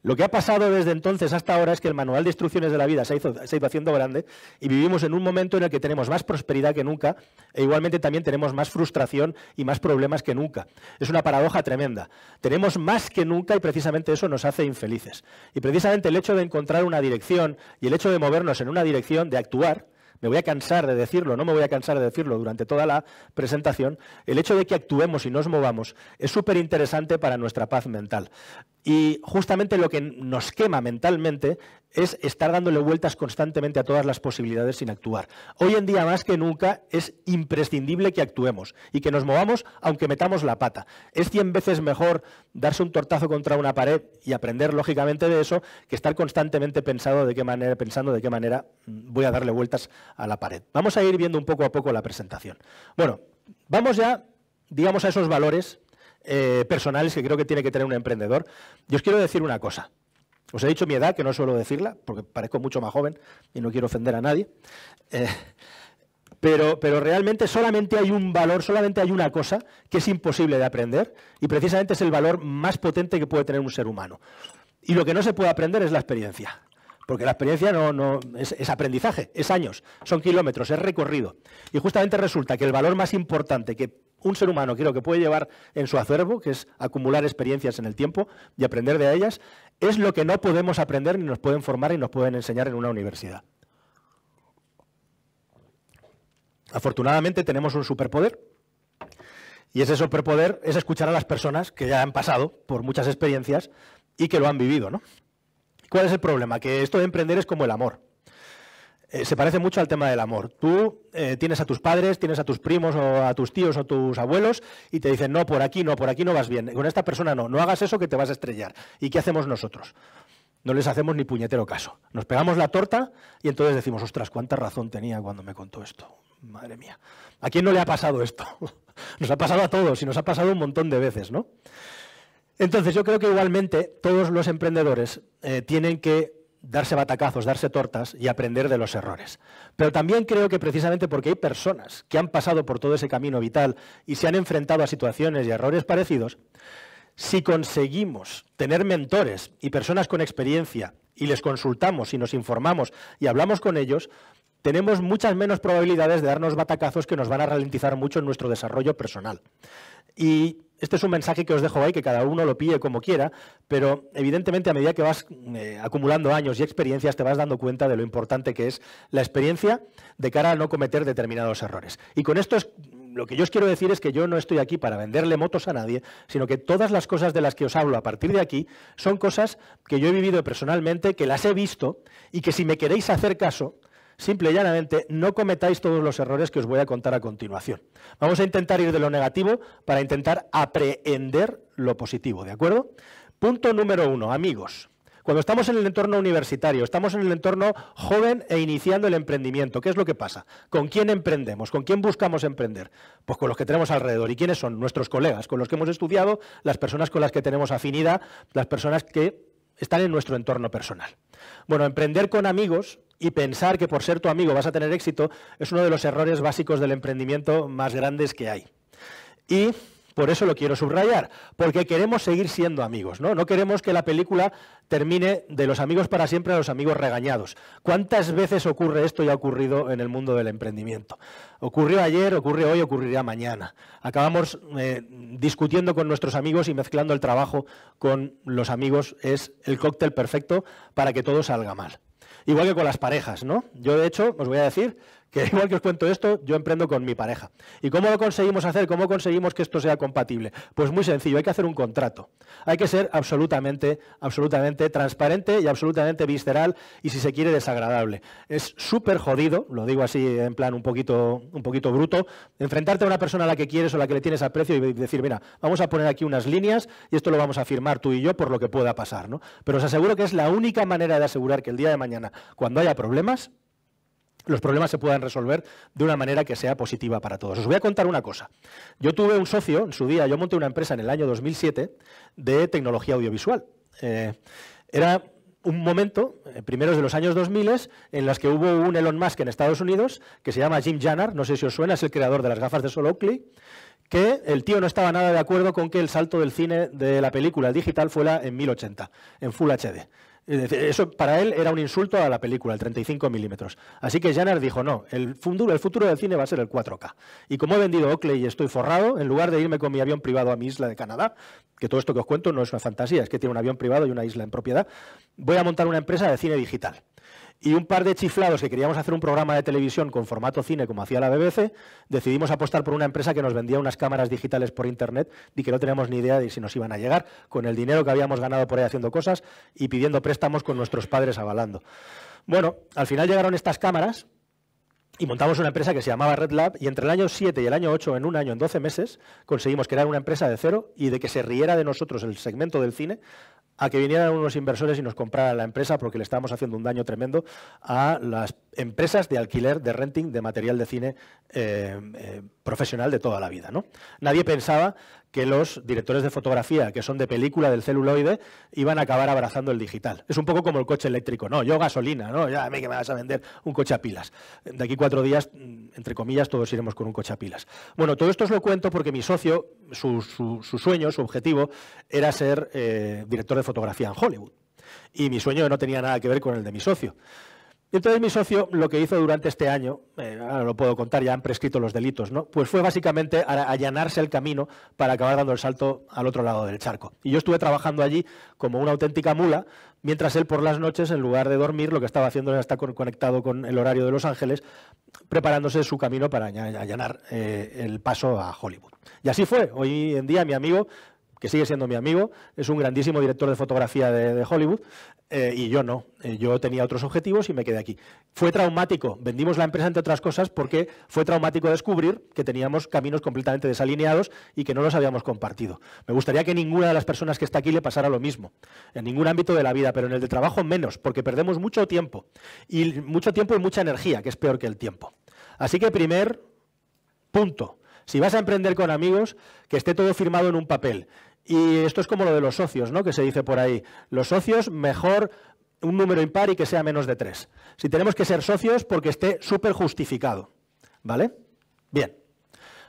Lo que ha pasado desde entonces hasta ahora es que el manual de instrucciones de la vida se ha, ido, haciendo grande y vivimos en un momento en el que tenemos más prosperidad que nunca e igualmente también tenemos más frustración y más problemas que nunca. Es una paradoja tremenda. Tenemos más que nunca y precisamente eso nos hace infelices. Y precisamente el hecho de encontrar una dirección y el hecho de movernos en una dirección, de actuar, me voy a cansar de decirlo, no me voy a cansar de decirlo durante toda la presentación, el hecho de que actuemos y nos movamos es súper interesante para nuestra paz mental. Y justamente lo que nos quema mentalmente es estar dándole vueltas constantemente a todas las posibilidades sin actuar. Hoy en día más que nunca es imprescindible que actuemos y que nos movamos aunque metamos la pata. Es cien veces mejor darse un tortazo contra una pared y aprender lógicamente de eso que estar constantemente pensando de qué manera, pensando de qué manera mm, voy a darle vueltas a la pared. Vamos a ir viendo un poco a poco la presentación. Bueno, vamos ya, digamos, a esos valores eh, personales que creo que tiene que tener un emprendedor. Yo os quiero decir una cosa. Os he dicho mi edad, que no suelo decirla, porque parezco mucho más joven y no quiero ofender a nadie. Eh, pero, pero, realmente solamente hay un valor, solamente hay una cosa que es imposible de aprender y precisamente es el valor más potente que puede tener un ser humano. Y lo que no se puede aprender es la experiencia, porque la experiencia no, es, aprendizaje, es años, son kilómetros, es recorrido. Y justamente resulta que el valor más importante que un ser humano, lo que puede llevar en su acervo, que es acumular experiencias en el tiempo y aprender de ellas, es lo que no podemos aprender ni nos pueden formar y nos pueden enseñar en una universidad. Afortunadamente tenemos un superpoder y ese superpoder es escuchar a las personas que ya han pasado por muchas experiencias y que lo han vivido, ¿no? ¿Cuál es el problema? Que esto de emprender es como el amor. Eh, se parece mucho al tema del amor. Tú eh, tienes a tus padres, tienes a tus primos o a tus tíos o tus abuelos y te dicen, no, por aquí no, por aquí no vas bien. Con esta persona no, no hagas eso que te vas a estrellar. ¿Y qué hacemos nosotros? No les hacemos ni puñetero caso. Nos pegamos la torta y entonces decimos, ostras, cuánta razón tenía cuando me contó esto. Madre mía. ¿A quién no le ha pasado esto? nos ha pasado a todos y nos ha pasado un montón de veces, ¿no? Entonces yo creo que igualmente todos los emprendedores eh, tienen que darse batacazos, darse tortas y aprender de los errores. Pero también creo que precisamente porque hay personas que han pasado por todo ese camino vital y se han enfrentado a situaciones y errores parecidos, si conseguimos tener mentores y personas con experiencia y les consultamos y nos informamos y hablamos con ellos, tenemos muchas menos probabilidades de darnos batacazos que nos van a ralentizar mucho en nuestro desarrollo personal. Y este es un mensaje que os dejo ahí, que cada uno lo pille como quiera, pero evidentemente a medida que vas eh, acumulando años y experiencias te vas dando cuenta de lo importante que es la experiencia de cara a no cometer determinados errores. Y con esto es lo que yo os quiero decir es que yo no estoy aquí para venderle motos a nadie, sino que todas las cosas de las que os hablo a partir de aquí son cosas que yo he vivido personalmente, que las he visto y que si me queréis hacer caso, Simple y llanamente, no cometáis todos los errores que os voy a contar a continuación. Vamos a intentar ir de lo negativo para intentar aprehender lo positivo, ¿de acuerdo? Punto número uno, amigos. Cuando estamos en el entorno universitario, estamos en el entorno joven e iniciando el emprendimiento, ¿qué es lo que pasa? ¿Con quién emprendemos? ¿Con quién buscamos emprender? Pues con los que tenemos alrededor. ¿Y quiénes son? Nuestros colegas, con los que hemos estudiado, las personas con las que tenemos afinidad, las personas que están en nuestro entorno personal. Bueno, emprender con amigos y pensar que por ser tu amigo vas a tener éxito es uno de los errores básicos del emprendimiento más grandes que hay. Y por eso lo quiero subrayar, porque queremos seguir siendo amigos, ¿no? queremos que la película termine de los amigos para siempre a los amigos regañados. ¿Cuántas veces ocurre esto y ha ocurrido en el mundo del emprendimiento? Ocurrió ayer, ocurre hoy, ocurrirá mañana. Acabamos eh, discutiendo con nuestros amigos y mezclando el trabajo con los amigos. Es el cóctel perfecto para que todo salga mal igual que con las parejas, ¿no? Yo, de hecho, os voy a decir que igual que os cuento esto, yo emprendo con mi pareja. ¿Y cómo lo conseguimos hacer? ¿Cómo conseguimos que esto sea compatible? Pues muy sencillo, hay que hacer un contrato. Hay que ser absolutamente, absolutamente transparente y absolutamente visceral y si se quiere desagradable. Es súper jodido, lo digo así en plan un poquito, un poquito bruto, enfrentarte a una persona a la que quieres o a la que le tienes aprecio y decir, mira, vamos a poner aquí unas líneas y esto lo vamos a firmar tú y yo por lo que pueda pasar. ¿no? Pero os aseguro que es la única manera de asegurar que el día de mañana, cuando haya problemas, los problemas se puedan resolver de una manera que sea positiva para todos. Os voy a contar una cosa. Yo tuve un socio en su día, yo monté una empresa en el año 2007 de tecnología audiovisual. Eh, era un momento, eh, primeros de los años 2000, en las que hubo un Elon Musk en Estados Unidos, que se llama Jim janner no sé si os suena, es el creador de las gafas de Solo Oakley, que el tío no estaba nada de acuerdo con que el salto del cine de la película digital fuera en 1080, en Full HD. Eso para él era un insulto a la película, el 35 milímetros. Así que Janner dijo, no, el futuro, el futuro del cine va a ser el 4K. Y como he vendido Oakley y estoy forrado, en lugar de irme con mi avión privado a mi isla de Canadá, que todo esto que os cuento no es una fantasía, es que tiene un avión privado y una isla en propiedad, voy a montar una empresa de cine digital y un par de chiflados que queríamos hacer un programa de televisión con formato cine como hacía la BBC, decidimos apostar por una empresa que nos vendía unas cámaras digitales por internet y que no teníamos ni idea de si nos iban a llegar, con el dinero que habíamos ganado por ahí haciendo cosas y pidiendo préstamos con nuestros padres avalando. Bueno, al final llegaron estas cámaras y montamos una empresa que se llamaba Red Lab y entre el año 7 y el año 8, en un año, en 12 meses, conseguimos crear una empresa de cero y de que se riera de nosotros el segmento del cine a que vinieran unos inversores y nos compraran la empresa porque le estábamos haciendo un daño tremendo a las empresas de alquiler, de renting, de material de cine eh, eh, profesional de toda la vida. ¿no? Nadie pensaba que los directores de fotografía, que son de película del celuloide, iban a acabar abrazando el digital. Es un poco como el coche eléctrico, no, yo gasolina, no, ya a mí que me vas a vender un coche a pilas. De aquí cuatro días, mm, entre comillas, todos iremos con un coche a pilas. Bueno, todo esto os lo cuento porque mi socio, su, sueño, su objetivo, era ser eh, director de fotografía en Hollywood. Y mi sueño no tenía nada que ver con el de mi socio. Y entonces mi socio lo que hizo durante este año, eh, ahora lo puedo contar, ya han prescrito los delitos, ¿no? Pues fue básicamente allanarse el camino para acabar dando el salto al otro lado del charco. Y yo estuve trabajando allí como una auténtica mula, mientras él por las noches, en lugar de dormir, lo que estaba haciendo era estar conectado con el horario de Los Ángeles, preparándose su camino para allanar eh, el paso a Hollywood. Y así fue. Hoy en día mi amigo que sigue siendo mi amigo, es un grandísimo director de fotografía de, Hollywood, eh, y yo no. Eh, yo tenía otros objetivos y me quedé aquí. Fue traumático. Vendimos la empresa, entre otras cosas, porque fue traumático descubrir que teníamos caminos completamente desalineados y que no los habíamos compartido. Me gustaría que ninguna de las personas que está aquí le pasara lo mismo, en ningún ámbito de la vida, pero en el de trabajo menos, porque perdemos mucho tiempo. Y mucho tiempo y mucha energía, que es peor que el tiempo. Así que primer punto. Si vas a emprender con amigos, que esté todo firmado en un papel y esto es como lo de los socios, ¿no? Que se dice por ahí. Los socios, mejor un número impar y que sea menos de tres. Si tenemos que ser socios, porque esté súper justificado. ¿Vale? Bien.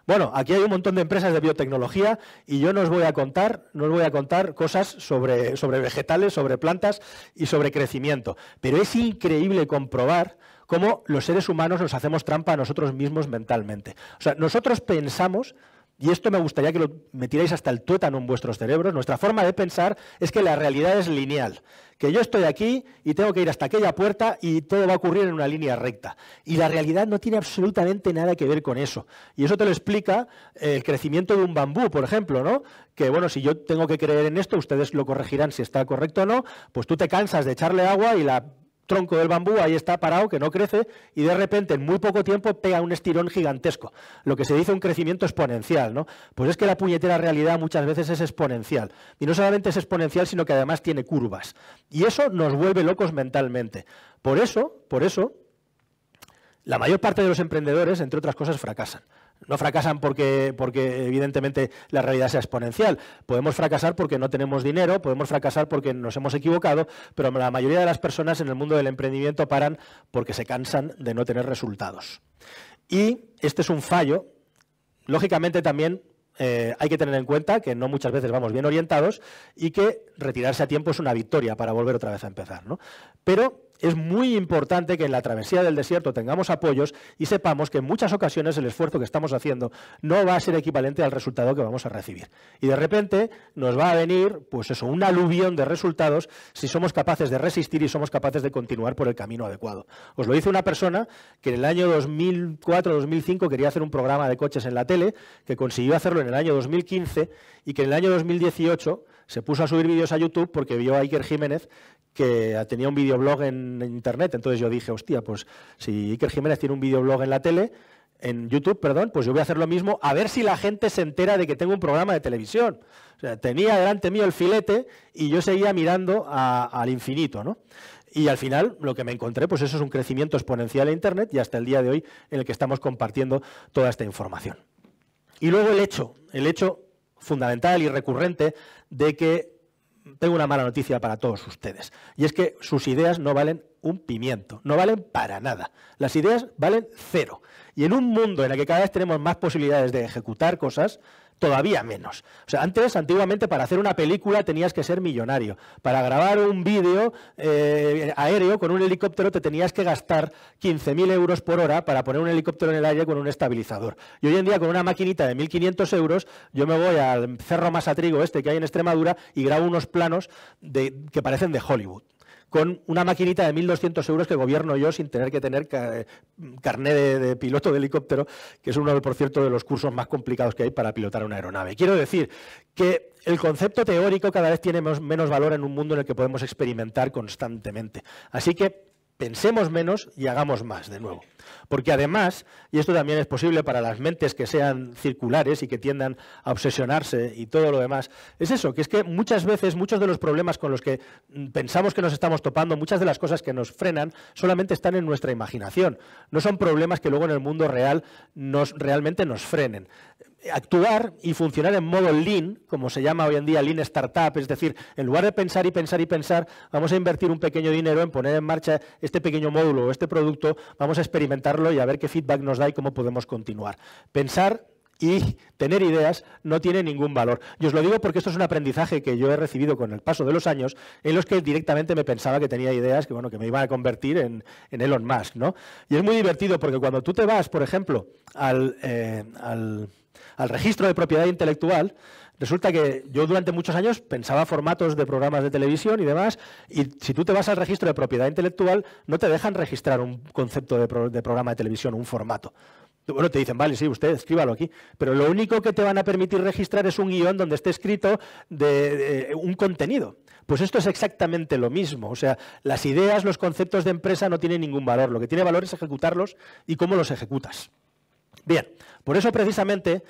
Bueno, aquí hay un montón de empresas de biotecnología y yo no os voy a contar, no voy a contar cosas sobre, sobre vegetales, sobre plantas y sobre crecimiento. Pero es increíble comprobar cómo los seres humanos nos hacemos trampa a nosotros mismos mentalmente. O sea, nosotros pensamos y esto me gustaría que lo metierais hasta el tuétano en vuestros cerebros, nuestra forma de pensar es que la realidad es lineal, que yo estoy aquí y tengo que ir hasta aquella puerta y todo va a ocurrir en una línea recta. Y la realidad no tiene absolutamente nada que ver con eso. Y eso te lo explica eh, el crecimiento de un bambú, por ejemplo, ¿no? Que bueno, si yo tengo que creer en esto, ustedes lo corregirán si está correcto o no, pues tú te cansas de echarle agua y la tronco del bambú, ahí está parado, que no crece, y de repente en muy poco tiempo pega un estirón gigantesco, lo que se dice un crecimiento exponencial, ¿no? Pues es que la puñetera realidad muchas veces es exponencial, y no solamente es exponencial, sino que además tiene curvas, y eso nos vuelve locos mentalmente. Por eso, por eso, la mayor parte de los emprendedores, entre otras cosas, fracasan. No fracasan porque, porque evidentemente la realidad sea exponencial. Podemos fracasar porque no tenemos dinero, podemos fracasar porque nos hemos equivocado, pero la mayoría de las personas en el mundo del emprendimiento paran porque se cansan de no tener resultados. Y este es un fallo. Lógicamente también eh, hay que tener en cuenta que no muchas veces vamos bien orientados y que retirarse a tiempo es una victoria para volver otra vez a empezar. Pero es muy importante que en la travesía del desierto tengamos apoyos y sepamos que en muchas ocasiones el esfuerzo que estamos haciendo no va a ser equivalente al resultado que vamos a recibir. Y de repente nos va a venir, pues eso, un aluvión de resultados si somos capaces de resistir y somos capaces de continuar por el camino adecuado. Os lo dice una persona que en el año 2004-2005 quería hacer un programa de coches en la tele, que consiguió hacerlo en el año 2015 y que en el año 2018 se puso a subir vídeos a YouTube porque vio a Iker Jiménez que tenía un videoblog en internet. Entonces yo dije, hostia, pues si Iker Jiménez tiene un videoblog en la tele, en YouTube, perdón, pues yo voy a hacer lo mismo a ver si la gente se entera de que tengo un programa de televisión. tenía delante mío el filete y yo seguía mirando al infinito, ¿no? Y al final lo que me encontré, pues eso es un crecimiento exponencial en Internet y hasta el día de hoy en el que estamos compartiendo toda esta información. Y luego el hecho, el hecho fundamental y recurrente de que tengo una mala noticia para todos ustedes. Y es que sus ideas no valen un pimiento, no valen para nada. Las ideas valen cero. Y en un mundo en el que cada vez tenemos más posibilidades de ejecutar cosas, todavía menos. O sea, antes, antiguamente, para hacer una película tenías que ser millonario. Para grabar un vídeo eh, aéreo con un helicóptero te tenías que gastar 15.000 euros por hora para poner un helicóptero en el aire con un estabilizador. Y hoy en día, con una maquinita de 1.500 euros, yo me voy al cerro más a trigo este que hay en Extremadura y grabo unos planos de, que parecen de Hollywood con una maquinita de 1.200 euros que gobierno yo sin tener que tener eh, carné de, piloto de helicóptero, que es uno, por cierto, de los cursos más complicados que hay para pilotar una aeronave. Quiero decir que el concepto teórico cada vez tiene menos valor en un mundo en el que podemos experimentar constantemente. Así que pensemos menos y hagamos más de nuevo. Porque además, y esto también es posible para las mentes que sean circulares y que tiendan a obsesionarse y todo lo demás, es eso, que es que muchas veces muchos de los problemas con los que mm, pensamos que nos estamos topando, muchas de las cosas que nos frenan, solamente están en nuestra imaginación. No son problemas que luego en el mundo real nos, realmente nos frenen actuar y funcionar en modo lean, como se llama hoy en día lean startup, es decir, en lugar de pensar y pensar y pensar, vamos a invertir un pequeño dinero en poner en marcha este pequeño módulo o este producto, vamos a experimentarlo y a ver qué feedback nos da y cómo podemos continuar. Pensar y tener ideas no tiene ningún valor. Y os lo digo porque esto es un aprendizaje que yo he recibido con el paso de los años, en los que directamente me pensaba que tenía ideas que, bueno, que me iban a convertir en, Elon Musk. ¿no? Y es muy divertido porque cuando tú te vas, por ejemplo, al eh, al registro de propiedad intelectual, resulta que yo durante muchos años pensaba formatos de programas de televisión y demás, y si tú te vas al registro de propiedad intelectual, no te dejan registrar un concepto de, programa de televisión, un formato. Bueno, te dicen, vale, sí, usted escríbalo aquí, pero lo único que te van a permitir registrar es un guión donde esté escrito de, un contenido. Pues esto es exactamente lo mismo. O sea, las ideas, los conceptos de empresa no tienen ningún valor. Lo que tiene valor es ejecutarlos y cómo los ejecutas. Bien, por eso precisamente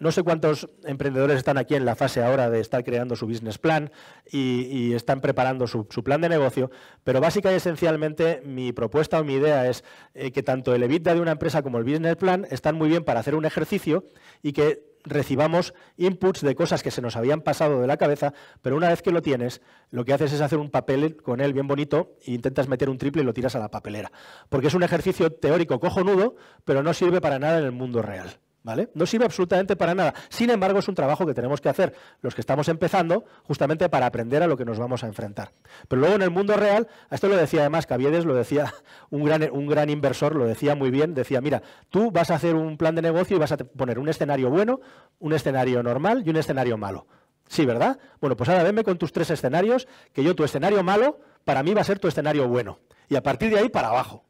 no sé cuántos emprendedores están aquí en la fase ahora de estar creando su business plan y, están preparando su, plan de negocio, pero básica y esencialmente mi propuesta o mi idea es eh, que tanto el EBITDA de una empresa como el business plan están muy bien para hacer un ejercicio y que recibamos inputs de cosas que se nos habían pasado de la cabeza, pero una vez que lo tienes, lo que haces es hacer un papel con él bien bonito e intentas meter un triple y lo tiras a la papelera. Porque es un ejercicio teórico cojonudo, pero no sirve para nada en el mundo real. No sirve absolutamente para nada. Sin embargo, es un trabajo que tenemos que hacer los que estamos empezando, justamente para aprender a lo que nos vamos a enfrentar. Pero luego en el mundo real, a esto lo decía además Caviedes, lo decía un gran, un gran inversor, lo decía muy bien, decía, mira, tú vas a hacer un plan de negocio y vas a poner un escenario bueno, un escenario normal y un escenario malo. Sí, ¿verdad? Bueno, pues ahora venme con tus tres escenarios, que yo tu escenario malo, para mí va a ser tu escenario bueno. Y a partir de ahí para abajo.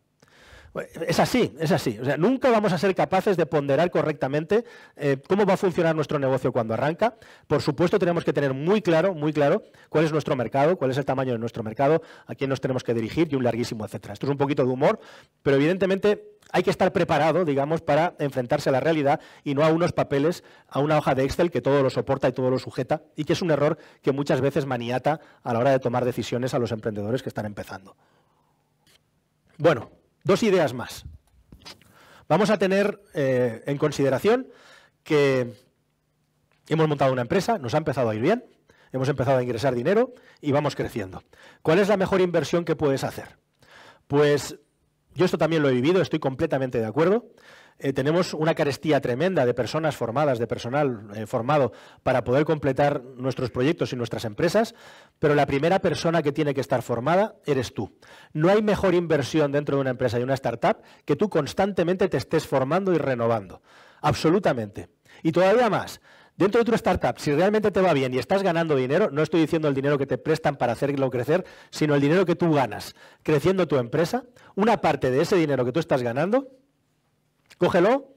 Es así, es así. O nunca vamos a ser capaces de ponderar correctamente eh, cómo va a funcionar nuestro negocio cuando arranca. Por supuesto, tenemos que tener muy claro, muy claro cuál es nuestro mercado, cuál es el tamaño de nuestro mercado, a quién nos tenemos que dirigir y un larguísimo etcétera. Esto es un poquito de humor, pero evidentemente hay que estar preparado, digamos, para enfrentarse a la realidad y no a unos papeles, a una hoja de Excel que todo lo soporta y todo lo sujeta y que es un error que muchas veces maniata a la hora de tomar decisiones a los emprendedores que están empezando. Bueno, Dos ideas más. Vamos a tener eh, en consideración que hemos montado una empresa, nos ha empezado a ir bien, hemos empezado a ingresar dinero y vamos creciendo. ¿Cuál es la mejor inversión que puedes hacer? Pues yo esto también lo he vivido, estoy completamente de acuerdo. Eh, tenemos una carestía tremenda de personas formadas, de personal eh, formado para poder completar nuestros proyectos y nuestras empresas, pero la primera persona que tiene que estar formada eres tú. No hay mejor inversión dentro de una empresa y una startup que tú constantemente te estés formando y renovando. Absolutamente. Y todavía más. Dentro de tu startup, si realmente te va bien y estás ganando dinero, no estoy diciendo el dinero que te prestan para hacerlo crecer, sino el dinero que tú ganas creciendo tu empresa, una parte de ese dinero que tú estás ganando Cógelo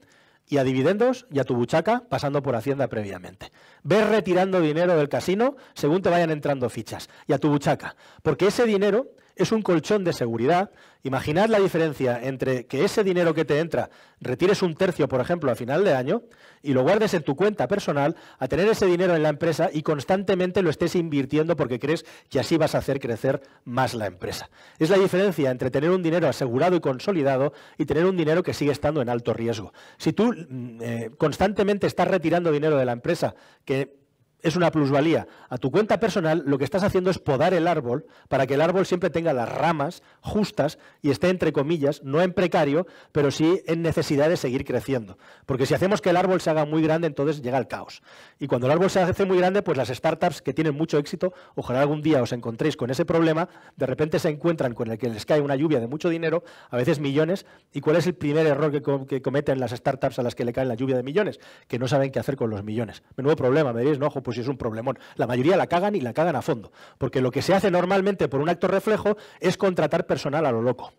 y a dividendos y a tu buchaca pasando por Hacienda previamente. Ves retirando dinero del casino según te vayan entrando fichas y a tu buchaca, porque ese dinero es un colchón de seguridad. Imaginad la diferencia entre que ese dinero que te entra retires un tercio, por ejemplo, a final de año y lo guardes en tu cuenta personal, a tener ese dinero en la empresa y constantemente lo estés invirtiendo porque crees que así vas a hacer crecer más la empresa. Es la diferencia entre tener un dinero asegurado y consolidado y tener un dinero que sigue estando en alto riesgo. Si tú mm, eh, constantemente estás retirando dinero de la empresa que es una plusvalía. A tu cuenta personal lo que estás haciendo es podar el árbol para que el árbol siempre tenga las ramas justas y esté entre comillas, no en precario, pero sí en necesidad de seguir creciendo. Porque si hacemos que el árbol se haga muy grande, entonces llega el caos. Y cuando el árbol se hace muy grande, pues las startups que tienen mucho éxito, ojalá algún día os encontréis con ese problema, de repente se encuentran con el que les cae una lluvia de mucho dinero, a veces millones, y cuál es el primer error que, cometen las startups a las que le caen la lluvia de millones, que no saben qué hacer con los millones. Menudo problema, me diréis, ojo, pues y es un problemón. La mayoría la cagan y la cagan a fondo, porque lo que se hace normalmente por un acto reflejo es contratar personal a lo loco.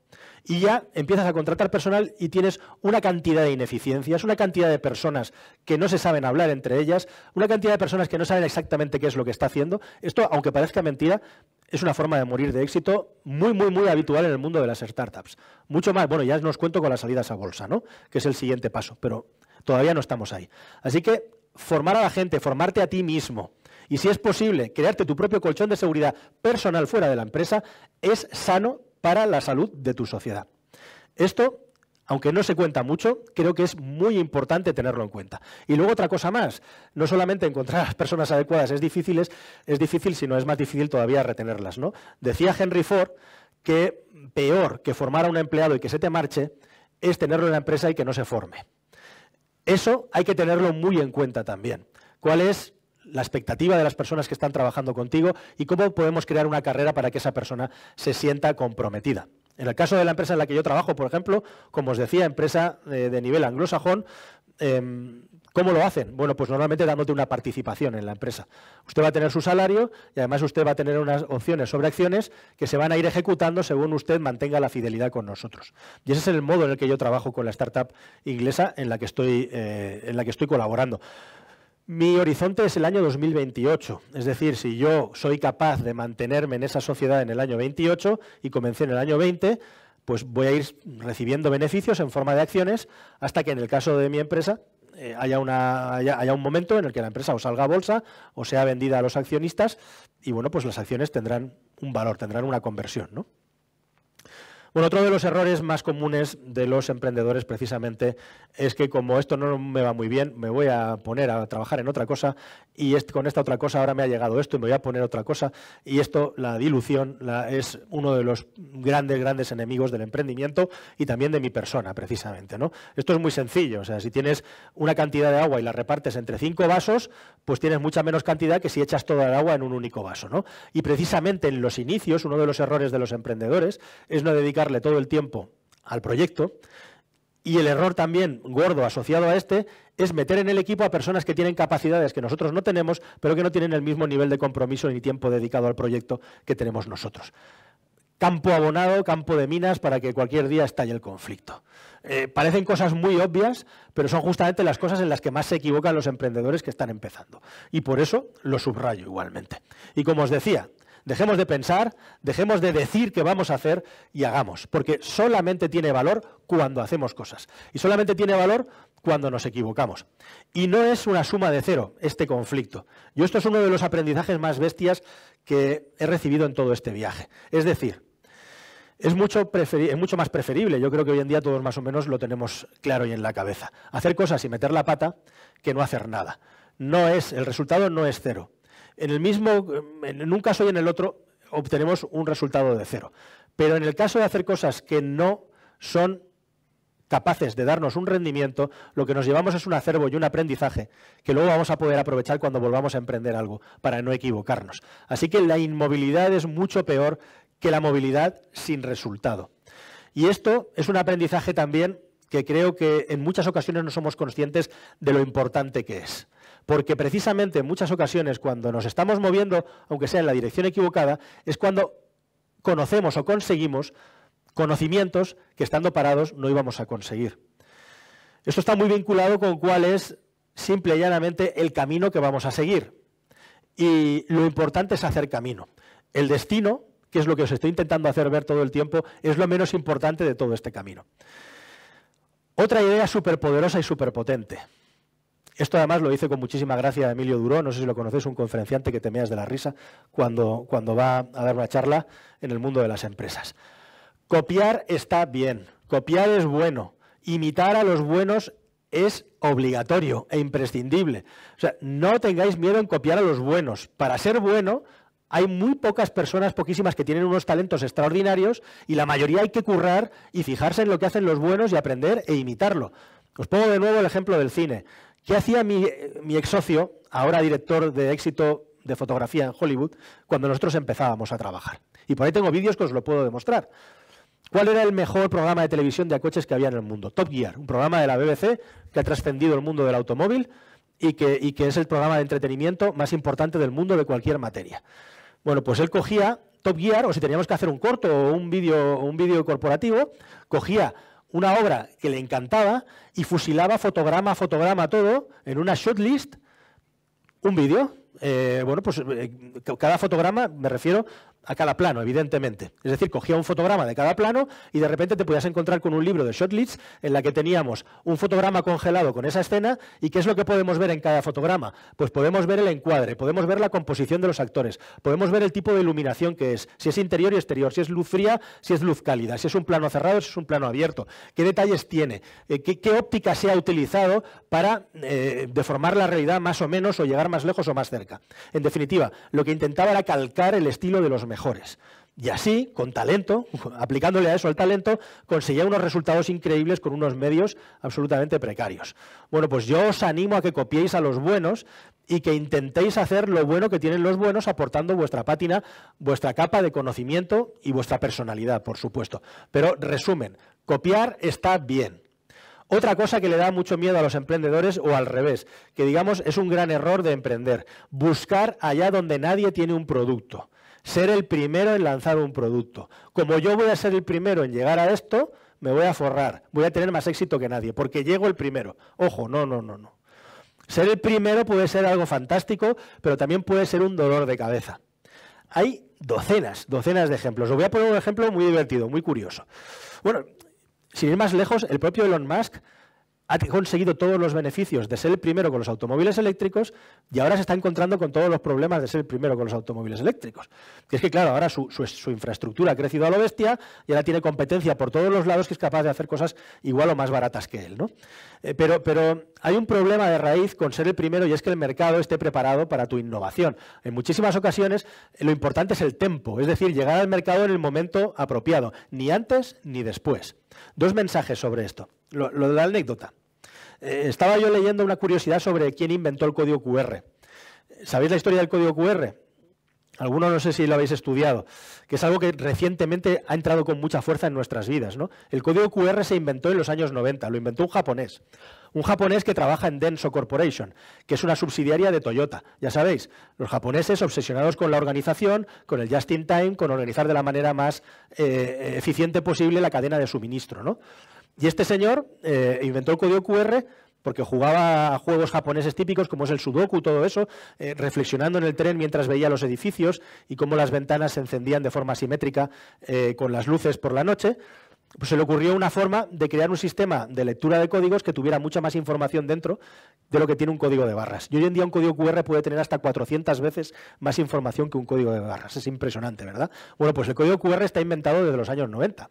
Y ya empiezas a contratar personal y tienes una cantidad de ineficiencias, una cantidad de personas que no se saben hablar entre ellas, una cantidad de personas que no saben exactamente qué es lo que está haciendo. Esto, aunque parezca mentira, es una forma de morir de éxito muy, muy, muy habitual en el mundo de las startups. Mucho más, bueno, ya nos cuento con las salidas a bolsa, ¿no? Que es el siguiente paso, pero todavía no estamos ahí. Así que formar a la gente, formarte a ti mismo. Y si es posible, crearte tu propio colchón de seguridad personal fuera de la empresa es sano para la salud de tu sociedad. Esto, aunque no se cuenta mucho, creo que es muy importante tenerlo en cuenta. Y luego otra cosa más, no solamente encontrar a las personas adecuadas es difícil, es, difícil, sino es más difícil todavía retenerlas. ¿no? Decía Henry Ford que peor que formar a un empleado y que se te marche es tenerlo en la empresa y que no se forme. Eso hay que tenerlo muy en cuenta también. ¿Cuál es la expectativa de las personas que están trabajando contigo y cómo podemos crear una carrera para que esa persona se sienta comprometida? En el caso de la empresa en la que yo trabajo, por ejemplo, como os decía, empresa eh, de, nivel anglosajón, Em, ¿Cómo lo hacen? Bueno, pues normalmente dándote una participación en la empresa. Usted va a tener su salario y además usted va a tener unas opciones sobre acciones que se van a ir ejecutando según usted mantenga la fidelidad con nosotros. Y ese es el modo en el que yo trabajo con la startup inglesa en la que estoy, eh, en la que estoy colaborando. Mi horizonte es el año 2028, es decir, si yo soy capaz de mantenerme en esa sociedad en el año 28 y comencé en el año 20, pues voy a ir recibiendo beneficios en forma de acciones hasta que en el caso de mi empresa eh, haya, un momento en el que la empresa o salga a bolsa o sea vendida a los accionistas y bueno, pues las acciones tendrán un valor, tendrán una conversión, ¿no? Bueno, otro de los errores más comunes de los emprendedores precisamente es que como esto no me va muy bien, me voy a poner a trabajar en otra cosa y con esta otra cosa ahora me ha llegado esto y me voy a poner otra cosa. Y esto, la dilución, es uno de los grandes, grandes enemigos del emprendimiento y también de mi persona, precisamente. ¿no? Esto es muy sencillo. O sea, si tienes una cantidad de agua y la repartes entre cinco vasos, pues tienes mucha menos cantidad que si echas toda el agua en un único vaso. ¿no? Y precisamente en los inicios, uno de los errores de los emprendedores es no dedicar todo el tiempo al proyecto. Y el error también gordo asociado a este es meter en el equipo a personas que tienen capacidades que nosotros no tenemos, pero que no tienen el mismo nivel de compromiso ni tiempo dedicado al proyecto que tenemos nosotros. Campo abonado, campo de minas para que cualquier día estalle el conflicto. Eh, parecen cosas muy obvias, pero son justamente las cosas en las que más se equivocan los emprendedores que están empezando. Y por eso lo subrayo igualmente. Y como os decía, Dejemos de pensar, dejemos de decir que vamos a hacer y hagamos, porque solamente tiene valor cuando hacemos cosas. Y solamente tiene valor cuando nos equivocamos. Y no es una suma de cero este conflicto. Yo esto es uno de los aprendizajes más bestias que he recibido en todo este viaje. Es decir, es mucho, es mucho, más preferible, yo creo que hoy en día todos más o menos lo tenemos claro y en la cabeza, hacer cosas y meter la pata que no hacer nada. No es, el resultado no es cero, en el mismo, en un caso y en el otro, obtenemos un resultado de cero. Pero en el caso de hacer cosas que no son capaces de darnos un rendimiento, lo que nos llevamos es un acervo y un aprendizaje que luego vamos a poder aprovechar cuando volvamos a emprender algo, para no equivocarnos. Así que la inmovilidad es mucho peor que la movilidad sin resultado. Y esto es un aprendizaje también que creo que en muchas ocasiones no somos conscientes de lo importante que es. Porque precisamente en muchas ocasiones cuando nos estamos moviendo, aunque sea en la dirección equivocada, es cuando conocemos o conseguimos conocimientos que estando parados no íbamos a conseguir. Esto está muy vinculado con cuál es simple y llanamente el camino que vamos a seguir. Y lo importante es hacer camino. El destino, que es lo que os estoy intentando hacer ver todo el tiempo, es lo menos importante de todo este camino. Otra idea superpoderosa y superpotente. Esto además lo hice con muchísima gracia Emilio Duró, no sé si lo conoces un conferenciante que temeas de la risa cuando, cuando va a dar una charla en el mundo de las empresas. Copiar está bien, copiar es bueno, imitar a los buenos es obligatorio e imprescindible. O sea, no tengáis miedo en copiar a los buenos. Para ser bueno, hay muy pocas personas, poquísimas, que tienen unos talentos extraordinarios y la mayoría hay que currar y fijarse en lo que hacen los buenos y aprender e imitarlo. Os pongo de nuevo el ejemplo del cine. ¿Qué hacía eh, mi, ex socio, ahora director de éxito de fotografía en Hollywood, cuando nosotros empezábamos a trabajar? Y por ahí tengo vídeos que os lo puedo demostrar. ¿Cuál era el mejor programa de televisión de coches que había en el mundo? Top Gear, un programa de la BBC que ha trascendido el mundo del automóvil y que, es el programa de entretenimiento más importante del mundo de cualquier materia. Bueno, pues él cogía Top Gear, o si teníamos que hacer un corto o un vídeo un corporativo, cogía una obra que le encantaba y fusilaba fotograma a fotograma todo en una list un vídeo. Eh, bueno, pues eh, cada fotograma, me refiero, a cada plano, evidentemente. Es decir, cogía un fotograma de cada plano y de repente te podías encontrar con un libro de shot en la que teníamos un fotograma congelado con esa escena y qué es lo que podemos ver en cada fotograma. Pues podemos ver el encuadre, podemos ver la composición de los actores, podemos ver el tipo de iluminación que es, si es interior y exterior, si es luz fría, si es luz cálida, si es un plano cerrado, si es un plano abierto, qué detalles tiene, eh, qué, óptica se ha utilizado para eh, deformar la realidad más o menos o llegar más lejos o más cerca. En definitiva, lo que intentaba era calcar el estilo de los mejores. Y así, con talento, aplicándole a eso el talento, conseguía unos resultados increíbles con unos medios absolutamente precarios. Bueno, pues yo os animo a que copiéis a los buenos y que intentéis hacer lo bueno que tienen los buenos aportando vuestra pátina, vuestra capa de conocimiento y vuestra personalidad, por supuesto. Pero resumen, copiar está bien. Otra cosa que le da mucho miedo a los emprendedores o al revés, que digamos es un gran error de emprender, buscar allá donde nadie tiene un producto ser el primero en lanzar un producto. Como yo voy a ser el primero en llegar a esto, me voy a forrar, voy a tener más éxito que nadie, porque llego el primero. Ojo, no, no, no, no. Ser el primero puede ser algo fantástico, pero también puede ser un dolor de cabeza. Hay docenas, docenas de ejemplos. Os voy a poner un ejemplo muy divertido, muy curioso. Bueno, sin ir más lejos, el propio Elon Musk ha conseguido todos los beneficios de ser el primero con los automóviles eléctricos y ahora se está encontrando con todos los problemas de ser el primero con los automóviles eléctricos. Que es que, claro, ahora su, infraestructura ha crecido a lo bestia y ahora tiene competencia por todos los lados que es capaz de hacer cosas igual o más baratas que él. Eh, pero, pero hay un problema de raíz con ser el primero y es que el mercado esté preparado para tu innovación. En muchísimas ocasiones eh, lo importante es el tiempo, es decir, llegar al mercado en el momento apropiado, ni antes ni después. Dos mensajes sobre esto lo, de la anécdota. Eh, estaba yo leyendo una curiosidad sobre quién inventó el código QR. ¿Sabéis la historia del código QR? Algunos no sé si lo habéis estudiado, que es algo que recientemente ha entrado con mucha fuerza en nuestras vidas. ¿no? El código QR se inventó en los años 90, lo inventó un japonés. Un japonés que trabaja en Denso Corporation, que es una subsidiaria de Toyota. Ya sabéis, los japoneses obsesionados con la organización, con el just in time, con organizar de la manera más eh, eficiente posible la cadena de suministro. ¿no? Y este señor eh, inventó el código QR porque jugaba a juegos japoneses típicos como es el sudoku, todo eso, eh, reflexionando en el tren mientras veía los edificios y cómo las ventanas se encendían de forma simétrica eh, con las luces por la noche. Pues se le ocurrió una forma de crear un sistema de lectura de códigos que tuviera mucha más información dentro de lo que tiene un código de barras. Y hoy en día un código QR puede tener hasta 400 veces más información que un código de barras. Es impresionante, ¿verdad? Bueno, pues el código QR está inventado desde los años 90.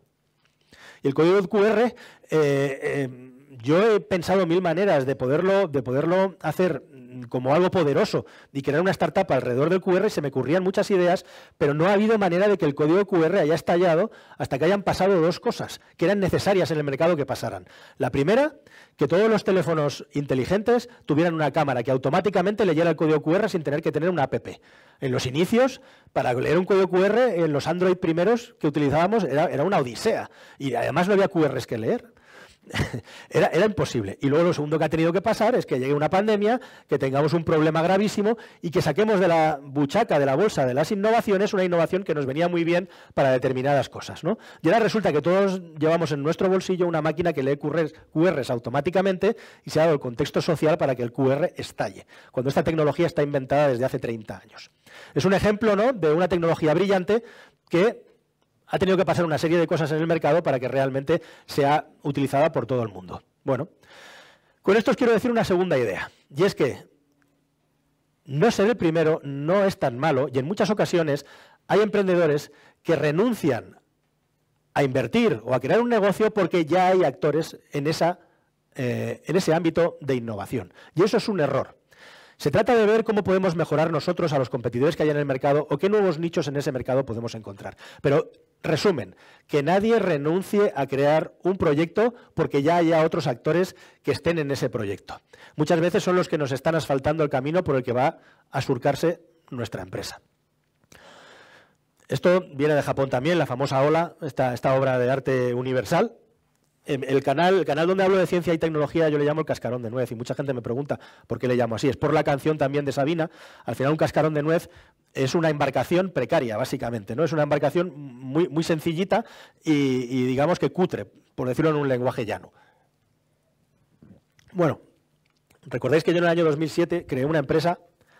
Y el código QR eh, eh yo he pensado mil maneras de poderlo, de poderlo hacer mm, como algo poderoso y crear una startup alrededor del QR, y se me ocurrían muchas ideas, pero no ha habido manera de que el código QR haya estallado hasta que hayan pasado dos cosas que eran necesarias en el mercado que pasaran. La primera, que todos los teléfonos inteligentes tuvieran una cámara que automáticamente leyera el código QR sin tener que tener una app. En los inicios, para leer un código QR, en los Android primeros que utilizábamos era, era una odisea y además no había QRs que leer era, imposible. Y luego lo segundo que ha tenido que pasar es que llegue una pandemia, que tengamos un problema gravísimo y que saquemos de la buchaca, de la bolsa de las innovaciones, una innovación que nos venía muy bien para determinadas cosas. Y ahora resulta que todos llevamos en nuestro bolsillo una máquina que lee QRs, automáticamente y se ha dado el contexto social para que el QR estalle, cuando esta tecnología está inventada desde hace 30 años. Es un ejemplo de una tecnología brillante que ha tenido que pasar una serie de cosas en el mercado para que realmente sea utilizada por todo el mundo. Bueno, con esto os quiero decir una segunda idea, y es que no ser el primero no es tan malo, y en muchas ocasiones hay emprendedores que renuncian a invertir o a crear un negocio porque ya hay actores en, esa, eh, en ese ámbito de innovación. Y eso es un error. Se trata de ver cómo podemos mejorar nosotros a los competidores que hay en el mercado o qué nuevos nichos en ese mercado podemos encontrar. Pero resumen, que nadie renuncie a crear un proyecto porque ya haya otros actores que estén en ese proyecto. Muchas veces son los que nos están asfaltando el camino por el que va a surcarse nuestra empresa. Esto viene de Japón también, la famosa Ola, esta, esta obra de arte universal, Em, el canal, el canal donde hablo de ciencia y tecnología yo le llamo el cascarón de nuez y mucha gente me pregunta por qué le llamo así. Es por la canción también de Sabina. Al final un cascarón de nuez es una embarcación precaria, básicamente. ¿no? Es una embarcación muy, sencillita y, y digamos que cutre, por decirlo en un lenguaje llano. Bueno, recordáis que yo en el año 2007 creé una empresa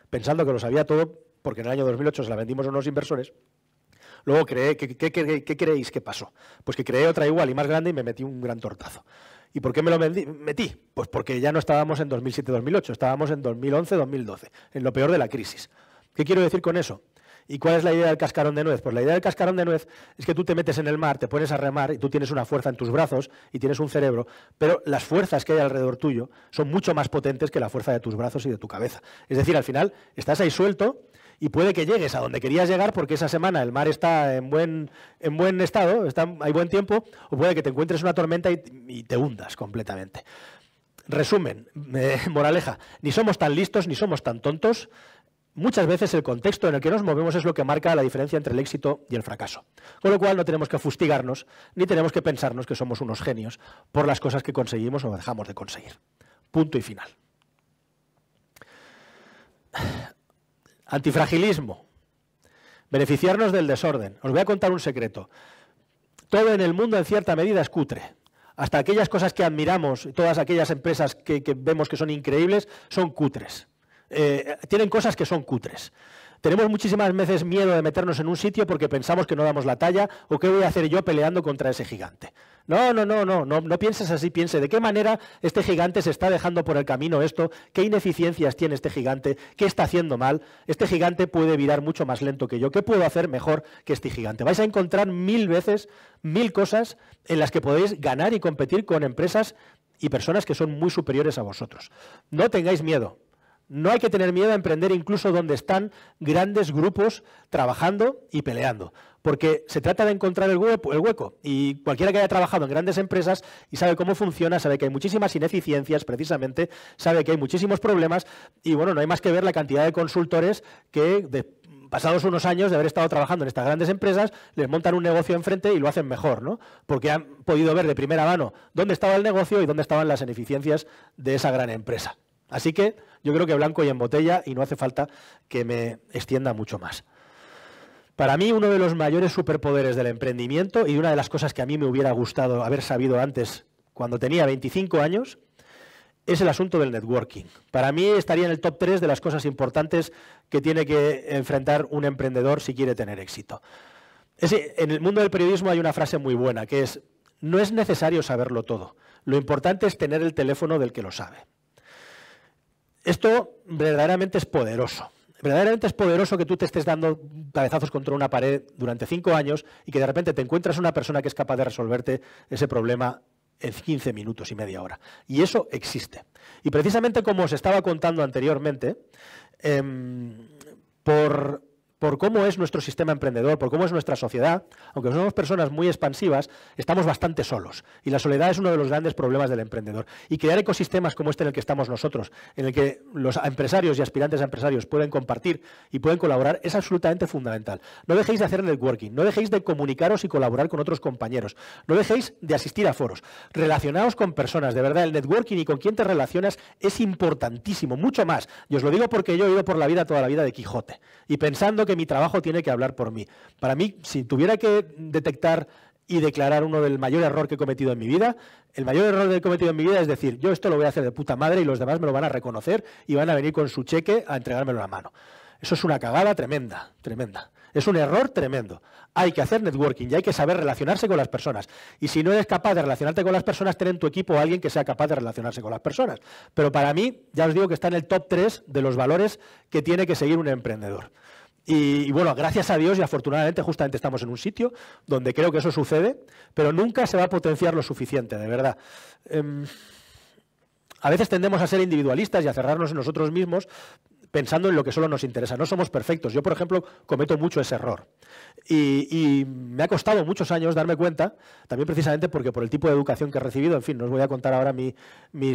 pensando que lo sabía todo porque en el año 2008 se la vendimos a unos inversores Luego creé, ¿qué, creéis que pasó? Pues que creé otra igual y más grande y me metí un gran tortazo. ¿Y por qué me lo metí? Pues porque ya no estábamos en 2007-2008, estábamos en 2011-2012, en lo peor de la crisis. ¿Qué quiero decir con eso? ¿Y cuál es la idea del cascarón de nuez? Pues la idea del cascarón de nuez es que tú te metes en el mar, te pones a remar y tú tienes una fuerza en tus brazos y tienes un cerebro, pero las fuerzas que hay alrededor tuyo son mucho más potentes que la fuerza de tus brazos y de tu cabeza. Es decir, al final estás ahí suelto, y puede que llegues a donde querías llegar porque esa semana el mar está en buen, en buen estado, está, hay buen tiempo, o puede que te encuentres una tormenta y, te hundas completamente. Resumen, eh, moraleja, ni somos tan listos ni somos tan tontos. Muchas veces el contexto en el que nos movemos es lo que marca la diferencia entre el éxito y el fracaso. Con lo cual no tenemos que fustigarnos ni tenemos que pensarnos que somos unos genios por las cosas que conseguimos o dejamos de conseguir. Punto y final. Antifragilismo. Beneficiarnos del desorden. Os voy a contar un secreto. Todo en el mundo en cierta medida es cutre. Hasta aquellas cosas que admiramos, todas aquellas empresas que, vemos que son increíbles, son cutres. Eh, tienen cosas que son cutres. Tenemos muchísimas veces miedo de meternos en un sitio porque pensamos que no damos la talla o qué voy a hacer yo peleando contra ese gigante. No, no, no, no, no, no pienses así, piense de qué manera este gigante se está dejando por el camino esto, qué ineficiencias tiene este gigante, qué está haciendo mal. Este gigante puede virar mucho más lento que yo, qué puedo hacer mejor que este gigante. Vais a encontrar mil veces, mil cosas en las que podéis ganar y competir con empresas y personas que son muy superiores a vosotros. No tengáis miedo, no hay que tener miedo a emprender incluso donde están grandes grupos trabajando y peleando, porque se trata de encontrar el hueco, Y cualquiera que haya trabajado en grandes empresas y sabe cómo funciona, sabe que hay muchísimas ineficiencias precisamente, sabe que hay muchísimos problemas y bueno, no hay más que ver la cantidad de consultores que pasados unos años de haber estado trabajando en estas grandes empresas, les montan un negocio enfrente y lo hacen mejor, ¿no? Porque han podido ver de primera mano dónde estaba el negocio y dónde estaban las ineficiencias de esa gran empresa. Así que yo creo que blanco y en botella y no hace falta que me extienda mucho más. Para mí uno de los mayores superpoderes del emprendimiento y una de las cosas que a mí me hubiera gustado haber sabido antes cuando tenía 25 años es el asunto del networking. Para mí estaría en el top 3 de las cosas importantes que tiene que enfrentar un emprendedor si quiere tener éxito. en el mundo del periodismo hay una frase muy buena que es, no es necesario saberlo todo, lo importante es tener el teléfono del que lo sabe. Esto verdaderamente es poderoso. Verdaderamente es poderoso que tú te estés dando cabezazos contra una pared durante cinco años y que de repente te encuentras una persona que es capaz de resolverte ese problema en 15 minutos y media hora. Y eso existe. Y precisamente como os estaba contando anteriormente, em, por por cómo es nuestro sistema emprendedor, por cómo es nuestra sociedad, aunque somos personas muy expansivas, estamos bastante solos. Y la soledad es uno de los grandes problemas del emprendedor. Y crear ecosistemas como este en el que estamos nosotros, en el que los empresarios y aspirantes a empresarios pueden compartir y pueden colaborar, es absolutamente fundamental. No dejéis de hacer networking, no dejéis de comunicaros y colaborar con otros compañeros, no dejéis de asistir a foros, relacionaos con personas, de verdad, el networking y con quién te relacionas es importantísimo, mucho más. Y os lo digo porque yo he ido por la vida toda la vida de Quijote. Y pensando que mi trabajo tiene que hablar por mí. Para mí, si tuviera que detectar y declarar uno del mayor error que he cometido en mi vida. El mayor error que he cometido en mi vida es decir, yo esto lo voy a hacer de puta madre y los demás me lo van a reconocer y van a venir con su cheque a entregármelo a la mano. Eso es una cagada tremenda, tremenda. Es un error tremendo. Hay que hacer networking y hay que saber relacionarse con las personas. Y si no eres capaz de relacionarte con las personas, ten en tu equipo a alguien que sea capaz de relacionarse con las personas. Pero para mí, ya os digo que está en el top 3 de los valores que tiene que seguir un emprendedor. Y, bueno, gracias a Dios y afortunadamente justamente estamos en un sitio donde creo que eso sucede, pero nunca se va a potenciar lo suficiente, de verdad. Em, a veces tendemos a ser individualistas y a cerrarnos en nosotros mismos, pensando en lo que solo nos interesa. No somos perfectos. Yo, por ejemplo, cometo mucho ese error. Y, me ha costado muchos años darme cuenta, también precisamente porque por el tipo de educación que he recibido, en fin, no os voy a contar ahora mis,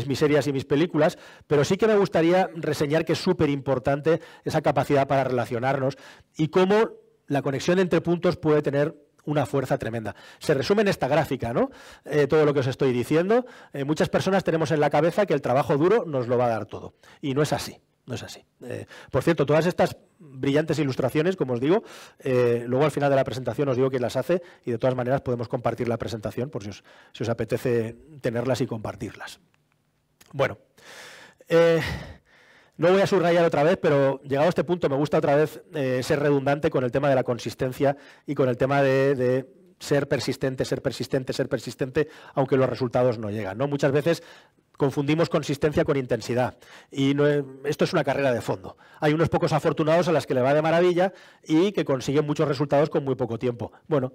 miserias y mis películas, pero sí que me gustaría reseñar que es súper importante esa capacidad para relacionarnos y cómo la conexión entre puntos puede tener una fuerza tremenda. Se resume en esta gráfica, ¿no? Eh, todo lo que os estoy diciendo. Eh, muchas personas tenemos en la cabeza que el trabajo duro nos lo va a dar todo. Y no es así no es así. Eh, por cierto, todas estas brillantes ilustraciones, como os digo, eh, luego al final de la presentación os digo que las hace y de todas maneras podemos compartir la presentación por si os, apetece tenerlas y compartirlas. Bueno, eh, no voy a subrayar otra vez, pero llegado a este punto me gusta otra vez ser redundante con el tema de la consistencia y con el tema de, de ser persistente, ser persistente, ser persistente, aunque los resultados no llegan. ¿no? Muchas veces confundimos consistencia con intensidad. Y esto es una carrera de fondo. Hay unos pocos afortunados a las que le va de maravilla y que consiguen muchos resultados con muy poco tiempo. Bueno,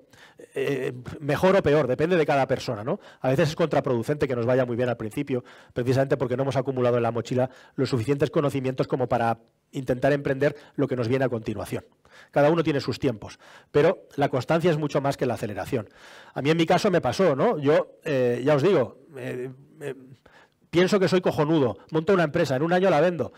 eh, mejor o peor, depende de cada persona. ¿no? A veces es contraproducente que nos vaya muy bien al principio, precisamente porque no hemos acumulado en la mochila los suficientes conocimientos como para intentar emprender lo que nos viene a continuación. Cada uno tiene sus tiempos, pero la constancia es mucho más que la aceleración. A mí en mi caso me pasó, ¿no? Yo, eh, ya os digo, eh, pienso que soy cojonudo, monto una empresa, en un año la vendo.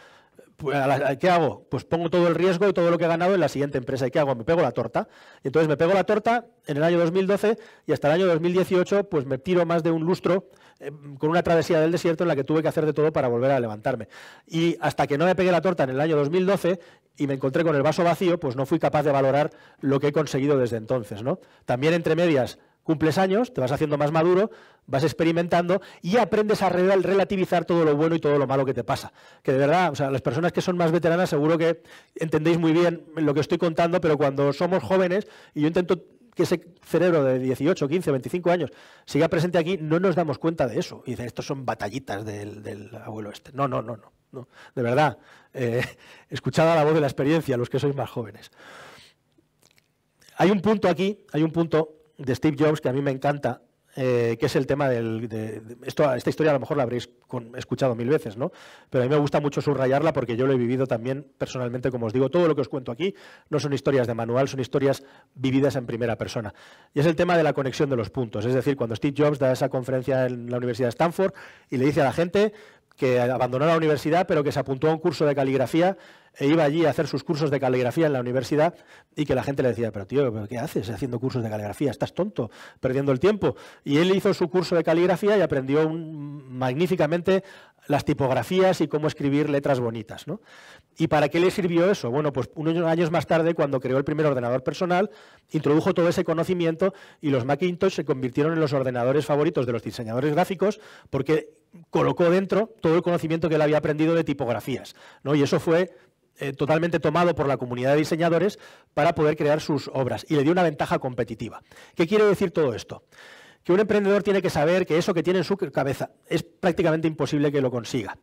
Pues, ¿Qué hago? Pues pongo todo el riesgo y todo lo que he ganado en la siguiente empresa. ¿Y qué hago? Me pego la torta. entonces me pego la torta en el año 2012 y hasta el año 2018 pues me tiro más de un lustro eh, con una travesía del desierto en la que tuve que hacer de todo para volver a levantarme. Y hasta que no me pegué la torta en el año 2012 y me encontré con el vaso vacío, pues no fui capaz de valorar lo que he conseguido desde entonces. ¿no? También entre medias cumples años, te vas haciendo más maduro, vas experimentando y aprendes a relativizar todo lo bueno y todo lo malo que te pasa. Que de verdad, o sea, las personas que son más veteranas seguro que entendéis muy bien lo que estoy contando, pero cuando somos jóvenes, y yo intento que ese cerebro de 18, 15, 25 años siga presente aquí, no nos damos cuenta de eso. Y dicen, estos son batallitas del, abuelo este. No, no, no, no. De verdad, eh, escuchad a la voz de la experiencia, los que sois más jóvenes. Hay un punto aquí, hay un punto de Steve Jobs que a mí me encanta, eh, que es el tema del... De, esto, esta historia a lo mejor la habréis escuchado mil veces, ¿no? Pero a mí me gusta mucho subrayarla porque yo lo he vivido también personalmente, como os digo, todo lo que os cuento aquí no son historias de manual, son historias vividas en primera persona. Y es el tema de la conexión de los puntos. Es decir, cuando Steve Jobs da esa conferencia en la Universidad de Stanford y le dice a la gente, que abandonó la universidad, pero que se apuntó a un curso de caligrafía e iba allí a hacer sus cursos de caligrafía en la universidad y que la gente le decía, pero tío, ¿qué haces haciendo cursos de caligrafía? Estás tonto, perdiendo el tiempo. Y él hizo su curso de caligrafía y aprendió magníficamente las tipografías y cómo escribir letras bonitas. ¿no? ¿Y para qué le sirvió eso? Bueno, pues unos años más tarde, cuando creó el primer ordenador personal, introdujo todo ese conocimiento y los Macintosh se convirtieron en los ordenadores favoritos de los diseñadores gráficos porque colocó dentro todo el conocimiento que él había aprendido de tipografías. Y eso fue eh, totalmente tomado por la comunidad de diseñadores para poder crear sus obras y le dio una ventaja competitiva. ¿Qué quiere decir todo esto? Que un emprendedor tiene que saber que eso que tiene en su cabeza es prácticamente imposible que lo consiga.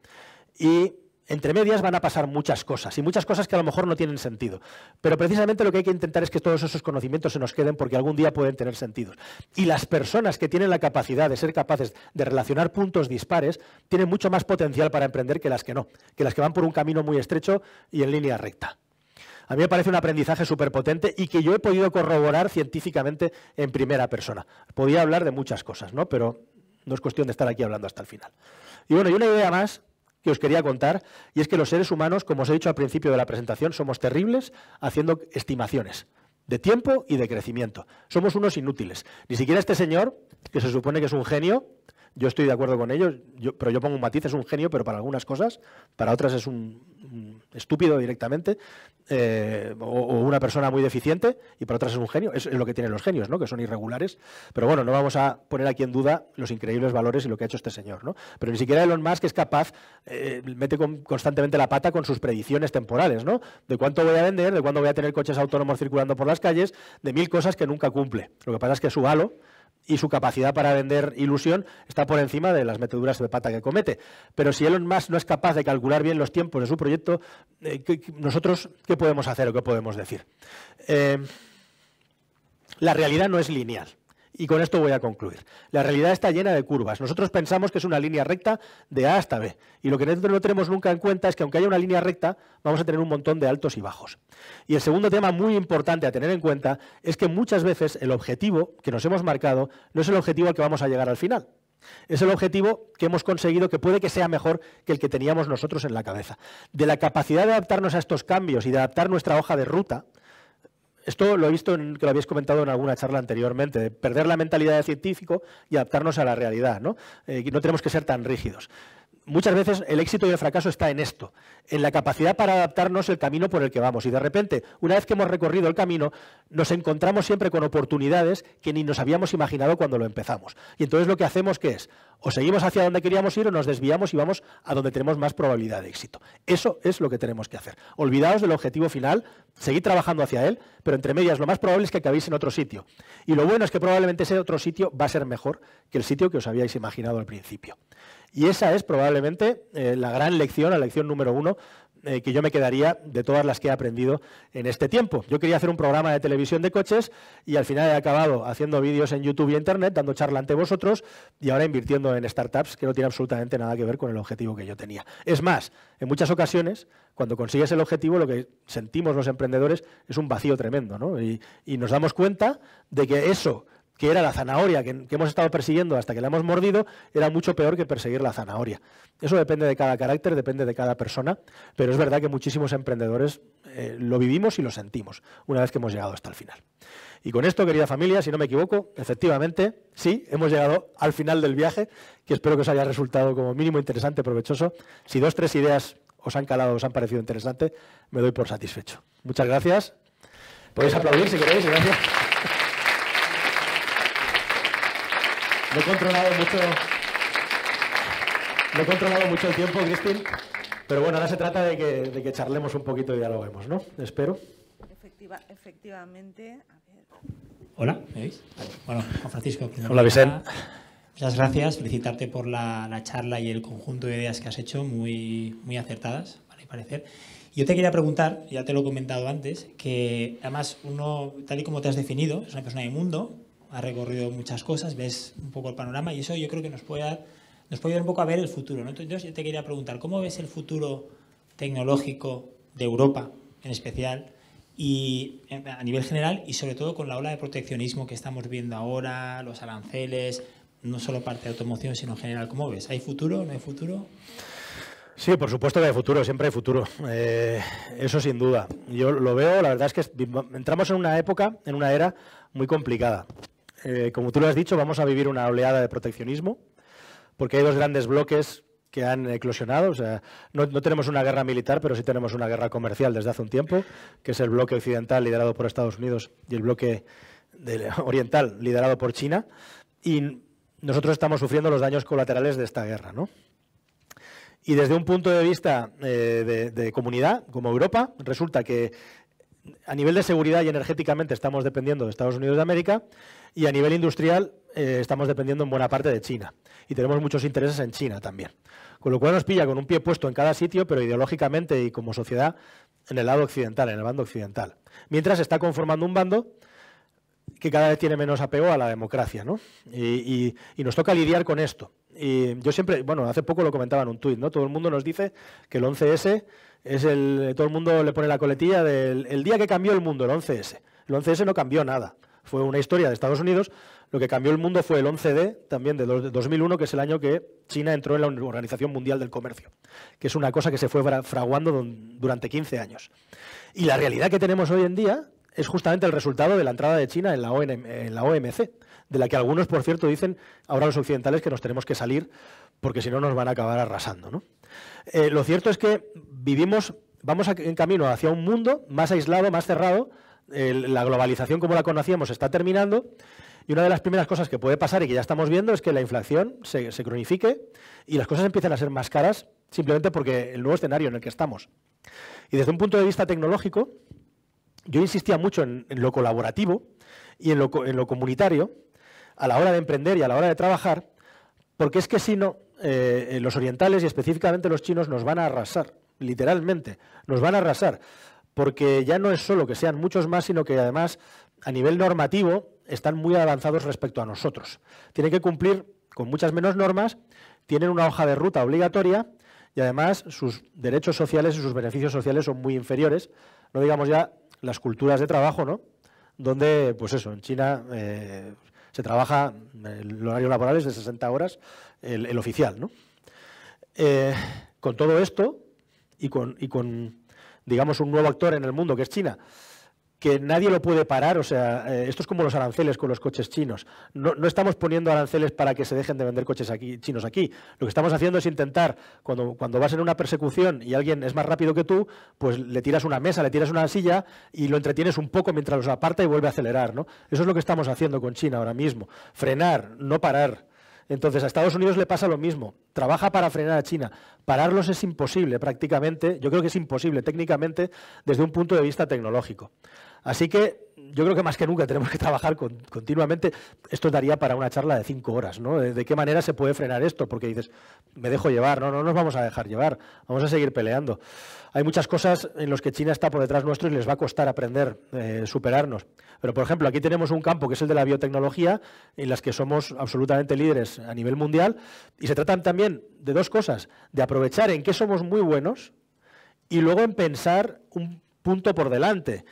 Y entre medias van a pasar muchas cosas y muchas cosas que a lo mejor no tienen sentido. Pero precisamente lo que hay que intentar es que todos esos conocimientos se nos queden porque algún día pueden tener sentido. Y las personas que tienen la capacidad de ser capaces de relacionar puntos dispares tienen mucho más potencial para emprender que las que no, que las que van por un camino muy estrecho y en línea recta. A mí me parece un aprendizaje súper potente y que yo he podido corroborar científicamente en primera persona. Podía hablar de muchas cosas, ¿no? Pero no es cuestión de estar aquí hablando hasta el final. Y bueno, y una idea más que os quería contar, y es que los seres humanos, como os he dicho al principio de la presentación, somos terribles haciendo estimaciones de tiempo y de crecimiento. Somos unos inútiles. Ni siquiera este señor, que se supone que es un genio, yo estoy de acuerdo con ellos, pero yo pongo un matiz, es un genio, pero para algunas cosas, para otras es un estúpido directamente, eh, o, una persona muy deficiente, y para otras es un genio. Es, lo que tienen los genios, ¿no? que son irregulares. Pero bueno, no vamos a poner aquí en duda los increíbles valores y lo que ha hecho este señor. ¿no? Pero ni siquiera Elon Musk es capaz, eh, mete constantemente la pata con sus predicciones temporales, ¿no? de cuánto voy a vender, de cuándo voy a tener coches autónomos circulando por las calles, de mil cosas que nunca cumple. Lo que pasa es que su halo y su capacidad para vender ilusión está por encima de las meteduras de pata que comete. Pero si Elon Musk no es capaz de calcular bien los tiempos de su proyecto, eh, ¿nosotros qué podemos hacer o qué podemos decir? Eh, la realidad no es lineal. Y con esto voy a concluir. La realidad está llena de curvas. Nosotros pensamos que es una línea recta de A hasta B. Y lo que no tenemos nunca en cuenta es que aunque haya una línea recta, vamos a tener un montón de altos y bajos. Y el segundo tema muy importante a tener en cuenta es que muchas veces el objetivo que nos hemos marcado no es el objetivo al que vamos a llegar al final. Es el objetivo que hemos conseguido que puede que sea mejor que el que teníamos nosotros en la cabeza. De la capacidad de adaptarnos a estos cambios y de adaptar nuestra hoja de ruta, esto lo he visto que lo habéis comentado en alguna charla anteriormente, perder la mentalidad de científico y adaptarnos a la realidad. ¿no? Eh, no tenemos que ser tan rígidos muchas veces el éxito y el fracaso está en esto, en la capacidad para adaptarnos el camino por el que vamos. Y de repente, una vez que hemos recorrido el camino, nos encontramos siempre con oportunidades que ni nos habíamos imaginado cuando lo empezamos. Y entonces lo que hacemos es, o seguimos hacia donde queríamos ir o nos desviamos y vamos a donde tenemos más probabilidad de éxito. Eso es lo que tenemos que hacer. Olvidaos del objetivo final, seguid trabajando hacia él, pero entre medias lo más probable es que acabéis en otro sitio. Y lo bueno es que probablemente ese otro sitio va a ser mejor que el sitio que os habíais imaginado al principio. Y esa es probablemente eh, la gran lección, la lección número uno eh, que yo me quedaría de todas las que he aprendido en este tiempo. Yo quería hacer un programa de televisión de coches y al final he acabado haciendo vídeos en YouTube y Internet, dando charla ante vosotros y ahora invirtiendo en startups que no tiene absolutamente nada que ver con el objetivo que yo tenía. Es más, en muchas ocasiones, cuando consigues el objetivo, lo que sentimos los emprendedores es un vacío tremendo ¿no? y nos damos cuenta de que eso que era la zanahoria que, hemos estado persiguiendo hasta que la hemos mordido, era mucho peor que perseguir la zanahoria. Eso depende de cada carácter, depende de cada persona, pero es verdad que muchísimos emprendedores eh, lo vivimos y lo sentimos una vez que hemos llegado hasta el final. Y con esto, querida familia, si no me equivoco, efectivamente, sí, hemos llegado al final del viaje, que espero que os haya resultado como mínimo interesante, provechoso. Si dos, tres ideas os han calado, os han parecido interesantes, me doy por satisfecho. Muchas gracias. Podéis aplaudir si queréis. Gracias. Lo he controlado mucho. Lo controlado mucho el tiempo, Cristín. Pero bueno, ahora se trata de que, de charlemos un poquito y dialoguemos, ¿no? Espero. efectivamente. Hola, ¿me veis? Bueno, Juan Francisco. Hola, Vicente. Muchas gracias, felicitarte por la, charla y el conjunto de ideas que has hecho, muy, muy acertadas, a mi parecer. Yo te quería preguntar, ya te lo he comentado antes, que además uno, tal y como te has definido, es una persona de mundo, ha recorrido muchas cosas, ves un poco el panorama y eso yo creo que nos puede, nos puede ayudar un poco a ver el futuro. Entonces yo te quería preguntar, ¿cómo ves el futuro tecnológico de Europa en especial y eh, a nivel general y sobre todo con la ola de proteccionismo que estamos viendo ahora, los aranceles, no solo parte de automoción, sino en general? ¿Cómo ves? ¿Hay futuro? ¿No hay futuro? Sí, por supuesto que hay futuro, siempre hay futuro. Eh, eso sin duda. Yo lo veo, la verdad es que entramos en una época, en una era muy complicada. Eh, como tú lo has dicho, vamos a vivir una oleada de proteccionismo, porque hay dos grandes bloques que han eclosionado. no, tenemos una guerra militar, pero sí tenemos una guerra comercial desde hace un tiempo, que es el bloque occidental liderado por Estados Unidos y el bloque oriental liderado por China. Y nosotros estamos sufriendo los daños colaterales de esta guerra. ¿no? Y desde un punto de vista eh, de, de comunidad, como Europa, resulta que a nivel de seguridad y energéticamente estamos dependiendo de Estados Unidos de América, y a nivel industrial eh, estamos dependiendo en buena parte de China. Y tenemos muchos intereses en China también. Con lo cual nos pilla con un pie puesto en cada sitio, pero ideológicamente y como sociedad en el lado occidental, en el bando occidental. Mientras está conformando un bando que cada vez tiene menos apego a la democracia, ¿no? Y, nos toca lidiar con esto. Y yo siempre, bueno, hace poco lo comentaba en un tuit, ¿no? Todo el mundo nos dice que el 11S es el, todo el mundo le pone la coletilla del el día que cambió el mundo, el 11S. El 11S no cambió nada fue una historia de Estados Unidos. Lo que cambió el mundo fue el 11D, también de 2001, que es el año que China entró en la Organización Mundial del Comercio, que es una cosa que se fue fraguando durante 15 años. Y la realidad que tenemos hoy en día es justamente el resultado de la entrada de China en la, OMC, de la que algunos, por cierto, dicen ahora los occidentales que nos tenemos que salir porque si no nos van a acabar arrasando. Eh, lo cierto es que vivimos, vamos en camino hacia un mundo más aislado, más cerrado, la globalización como la conocíamos está terminando y una de las primeras cosas que puede pasar y que ya estamos viendo es que la inflación se, cronifique y las cosas empiezan a ser más caras simplemente porque el nuevo escenario en el que estamos. Y desde un punto de vista tecnológico, yo insistía mucho en, lo colaborativo y en lo, comunitario a la hora de emprender y a la hora de trabajar, porque es que si no, eh, eh, los orientales y específicamente los chinos nos van a arrasar, literalmente, nos van a arrasar porque ya no es solo que sean muchos más, sino que además a nivel normativo están muy avanzados respecto a nosotros. Tienen que cumplir con muchas menos normas, tienen una hoja de ruta obligatoria y además sus derechos sociales y sus beneficios sociales son muy inferiores, no digamos ya las culturas de trabajo, ¿no? Donde, pues eso, en China eh, se trabaja, eh, el horario laboral es de 60 horas, el, oficial, ¿no? Eh, con todo esto y con, y con digamos, un nuevo actor en el mundo, que es China que nadie lo puede parar. O sea, eh, esto es como los aranceles con los coches chinos. No, estamos poniendo aranceles para que se dejen de vender coches aquí, chinos aquí. Lo que estamos haciendo es intentar, cuando, cuando vas en una persecución y alguien es más rápido que tú, pues le tiras una mesa, le tiras una silla y lo entretienes un poco mientras los aparta y vuelve a acelerar. ¿no? Eso es lo que estamos haciendo con China ahora mismo. Frenar, no parar. Entonces a Estados Unidos le pasa lo mismo. Trabaja para frenar a China. Pararlos es imposible prácticamente. Yo creo que es imposible técnicamente desde un punto de vista tecnológico. Así que yo creo que más que nunca tenemos que trabajar con, continuamente. Esto daría para una charla de cinco horas, ¿no? ¿De, qué manera se puede frenar esto? Porque dices, me dejo llevar, no, no nos vamos a dejar llevar, vamos a seguir peleando. Hay muchas cosas en las que China está por detrás nuestro y les va a costar aprender, eh, superarnos. Pero, por ejemplo, aquí tenemos un campo que es el de la biotecnología, en las que somos absolutamente líderes a nivel mundial, y se tratan también de dos cosas, de aprovechar en qué somos muy buenos y luego en pensar un punto por delante.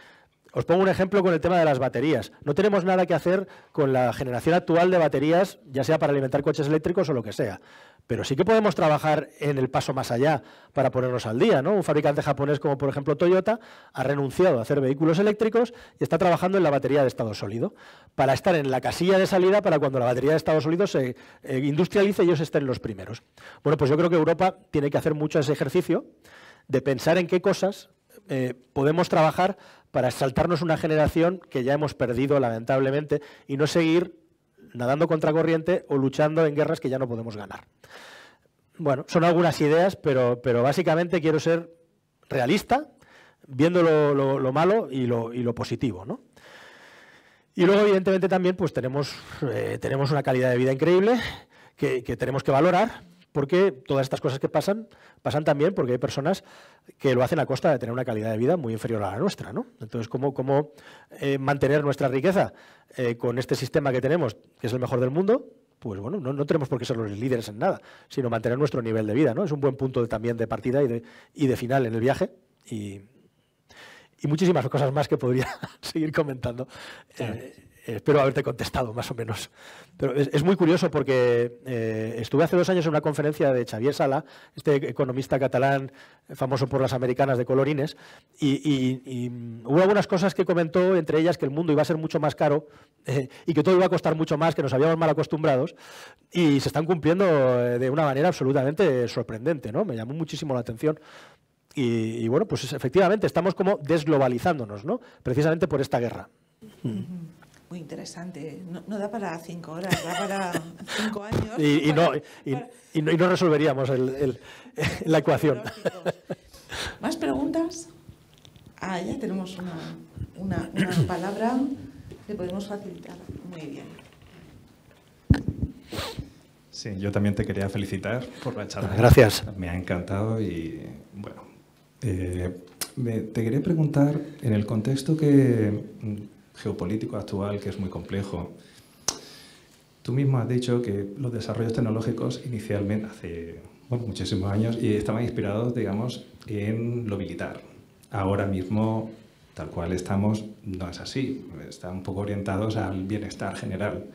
Os pongo un ejemplo con el tema de las baterías. No tenemos nada que hacer con la generación actual de baterías, ya sea para alimentar coches eléctricos o lo que sea. Pero sí que podemos trabajar en el paso más allá para ponernos al día. ¿no? Un fabricante japonés como por ejemplo Toyota ha renunciado a hacer vehículos eléctricos y está trabajando en la batería de estado sólido para estar en la casilla de salida para cuando la batería de estado sólido se eh, industrialice y ellos estén los primeros. Bueno, pues yo creo que Europa tiene que hacer mucho ese ejercicio de pensar en qué cosas eh, podemos trabajar para saltarnos una generación que ya hemos perdido, lamentablemente, y no seguir nadando contracorriente o luchando en guerras que ya no podemos ganar. Bueno, son algunas ideas, pero, pero básicamente quiero ser realista, viendo lo, malo y lo, positivo, Y luego, evidentemente, también pues, tenemos, eh, tenemos una calidad de vida increíble que, que tenemos que valorar, porque todas estas cosas que pasan, pasan también porque hay personas que lo hacen a costa de tener una calidad de vida muy inferior a la nuestra. ¿no? Entonces, ¿cómo, cómo eh, mantener nuestra riqueza eh, con este sistema que tenemos, que es el mejor del mundo? Pues bueno, no, tenemos por qué ser los líderes en nada, sino mantener nuestro nivel de vida. ¿no? Es un buen punto también de partida y de, y de final en el viaje. Y, muchísimas cosas más que podría seguir comentando. Eh, eh, espero haberte contestado más o menos. Pero es, muy curioso porque eh, estuve hace dos años en una conferencia de Xavier Sala, este economista catalán eh, famoso por las americanas de colorines, y, hubo algunas cosas que comentó, entre ellas que el mundo iba a ser mucho más caro y que todo iba a costar mucho más, que nos habíamos mal acostumbrados, y se están cumpliendo de una manera absolutamente sorprendente. ¿no? Me llamó muchísimo la atención. Y, bueno, pues efectivamente estamos como desglobalizándonos, ¿no? Precisamente por esta guerra muy interesante. No, da para cinco horas, da para cinco años. y, no, y, no, resolveríamos la ecuación. ¿Más preguntas? Ah, ya tenemos una, una, palabra que podemos facilitar. Muy bien. Sí, yo también te quería felicitar por la charla. Gracias. Me ha encantado y, bueno, eh, te quería preguntar, en el contexto que geopolítico actual, que es muy complejo. Tú mismo has dicho que los desarrollos tecnológicos inicialmente, hace muchísimos años, y estaban inspirados, digamos, en lo militar. Ahora mismo, tal cual estamos, no es así. Están un poco orientados al bienestar general.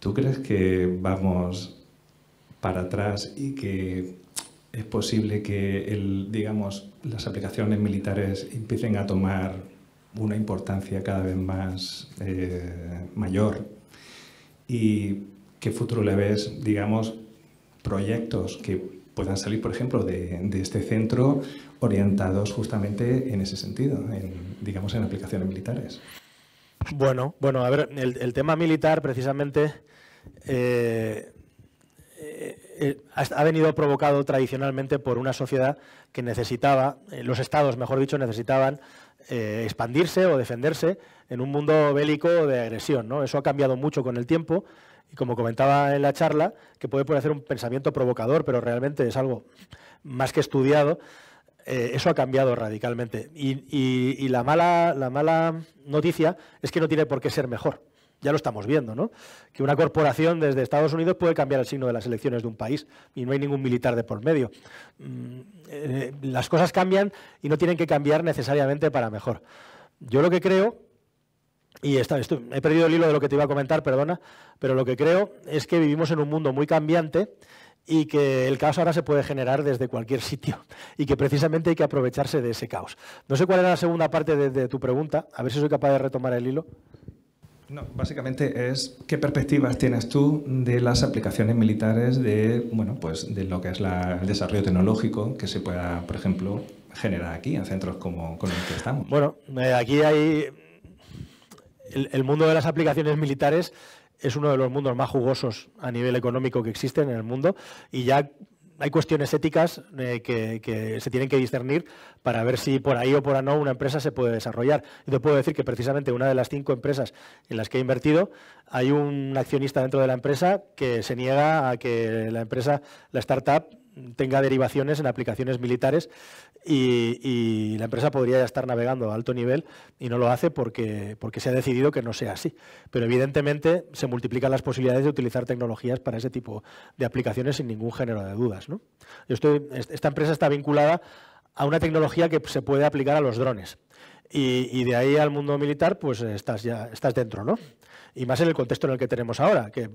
¿Tú crees que vamos para atrás y que es posible que el, digamos, las aplicaciones militares empiecen a tomar una importancia cada vez más eh, mayor. ¿Y qué futuro le ves, digamos, proyectos que puedan salir, por ejemplo, de, este centro orientados justamente en ese sentido, digamos, en aplicaciones militares? Bueno, bueno, a ver, el, tema militar precisamente eh, eh, ha venido provocado tradicionalmente por una sociedad que necesitaba, los estados, mejor dicho, necesitaban eh, expandirse o defenderse en un mundo bélico de agresión. ¿no? Eso ha cambiado mucho con el tiempo y como comentaba en la charla, que puede parecer un pensamiento provocador, pero realmente es algo más que estudiado, eh, eso ha cambiado radicalmente. Y, mala, la mala noticia es que no tiene por qué ser mejor ya lo estamos viendo, ¿no? Que una corporación desde Estados Unidos puede cambiar el signo de las elecciones de un país y no hay ningún militar de por medio. Mm, eh, las cosas cambian y no tienen que cambiar necesariamente para mejor. Yo lo que creo, y he perdido el hilo de lo que te iba a comentar, perdona, pero lo que creo es que vivimos en un mundo muy cambiante y que el caos ahora se puede generar desde cualquier sitio y que precisamente hay que aprovecharse de ese caos. No sé cuál era la segunda parte de tu pregunta, a ver si soy capaz de retomar el hilo. No, básicamente es qué perspectivas tienes tú de las aplicaciones militares de, bueno, pues de lo que es la, el desarrollo tecnológico que se pueda, por ejemplo, generar aquí en centros como con el que estamos. Bueno, eh, aquí hay el, el mundo de las aplicaciones militares es uno de los mundos más jugosos a nivel económico que existen en el mundo y ya hay cuestiones éticas eh, que, se tienen que discernir para ver si por ahí o por ahí no una empresa se puede desarrollar. Y te puedo decir que precisamente una de las cinco empresas en las que he invertido, hay un accionista dentro de la empresa que se niega a que la empresa, la startup, tenga derivaciones en aplicaciones militares y, la empresa podría ya estar navegando a alto nivel y no lo hace porque, porque se ha decidido que no sea así. Pero evidentemente se multiplican las posibilidades de utilizar tecnologías para ese tipo de aplicaciones sin ningún género de dudas. ¿no? Yo estoy, esta empresa está vinculada a una tecnología que se puede aplicar a los drones. Y, y, de ahí al mundo militar, pues estás ya estás dentro, ¿no? Y más en el contexto en el que tenemos ahora, que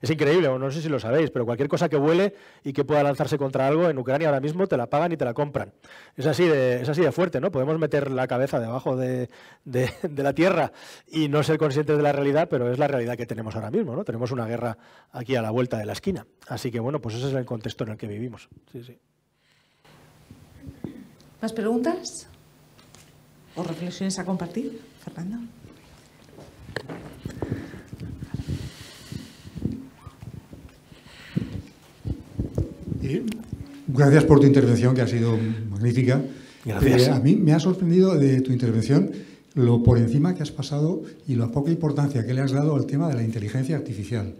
es increíble, no sé si lo sabéis, pero cualquier cosa que vuele y que pueda lanzarse contra algo en Ucrania ahora mismo te la pagan y te la compran. Es así de, es así de fuerte, ¿no? Podemos meter la cabeza debajo de, la tierra y no ser conscientes de la realidad, pero es la realidad que tenemos ahora mismo, ¿no? Tenemos una guerra aquí a la vuelta de la esquina. Así que bueno, pues ese es el contexto en el que vivimos. Sí, ¿Más preguntas? ¿O reflexiones a compartir, Fernando? gracias por tu intervención, que ha sido magnífica. Gracias. Eh, a mí me ha sorprendido de tu intervención lo por encima que has pasado y la poca importancia que le has dado al tema de la inteligencia artificial.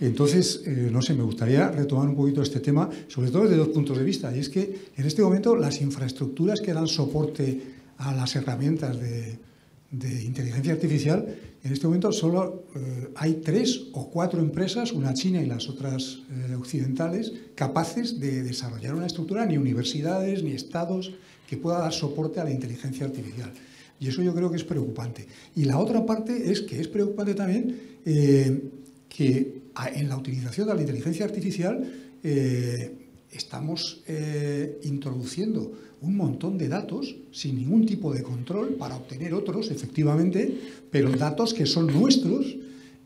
Entonces, eh, no sé, me gustaría retomar un poquito este tema, sobre todo desde dos puntos de vista. Y es que en este momento las infraestructuras que dan soporte a las herramientas de, de inteligencia artificial, en este momento solo eh, hay tres o cuatro empresas, una china y las otras eh, occidentales, capaces de desarrollar una estructura, ni universidades, ni estados, que pueda dar soporte a la inteligencia artificial. Y eso yo creo que es preocupante. Y la otra parte es que es preocupante también eh, que en la utilización de la inteligencia artificial estamos introduciendo un montón de datos sin ningún tipo de control para obtener otros, efectivamente, pero datos que son nuestros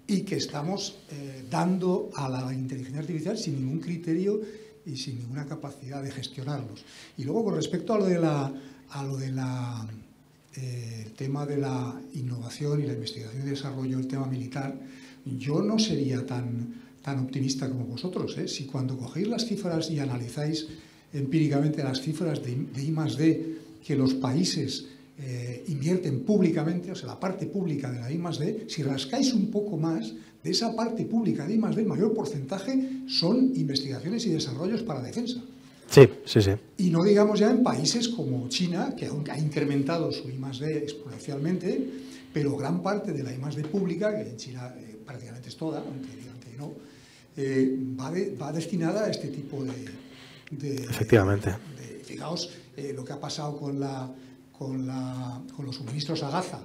y que estamos eh, dando a la inteligencia artificial sin ningún criterio y sin ninguna capacidad de gestionarlos. Y luego, con respecto a lo de la, a lo de la eh, tema de la innovación y la investigación y desarrollo, el tema militar, yo no sería tan, tan optimista como vosotros. ¿eh? Si cuando cogéis las cifras y analizáis empíricamente las cifras de, I más D que los países eh, invierten públicamente, o sea, la parte pública de la I más D, si rascáis un poco más, de esa parte pública de I más D, el mayor porcentaje son investigaciones y desarrollos para defensa. Sí, sí, sí. Y no digamos ya en países como China, que ha incrementado su I más D exponencialmente, pero gran parte de la I más D pública, que en China eh, prácticamente es toda, aunque digan que no, eh, va destinada a este tipo de, Efectivamente. fijaos eh, lo que ha pasado con, la, con, la, con los suministros a Gaza.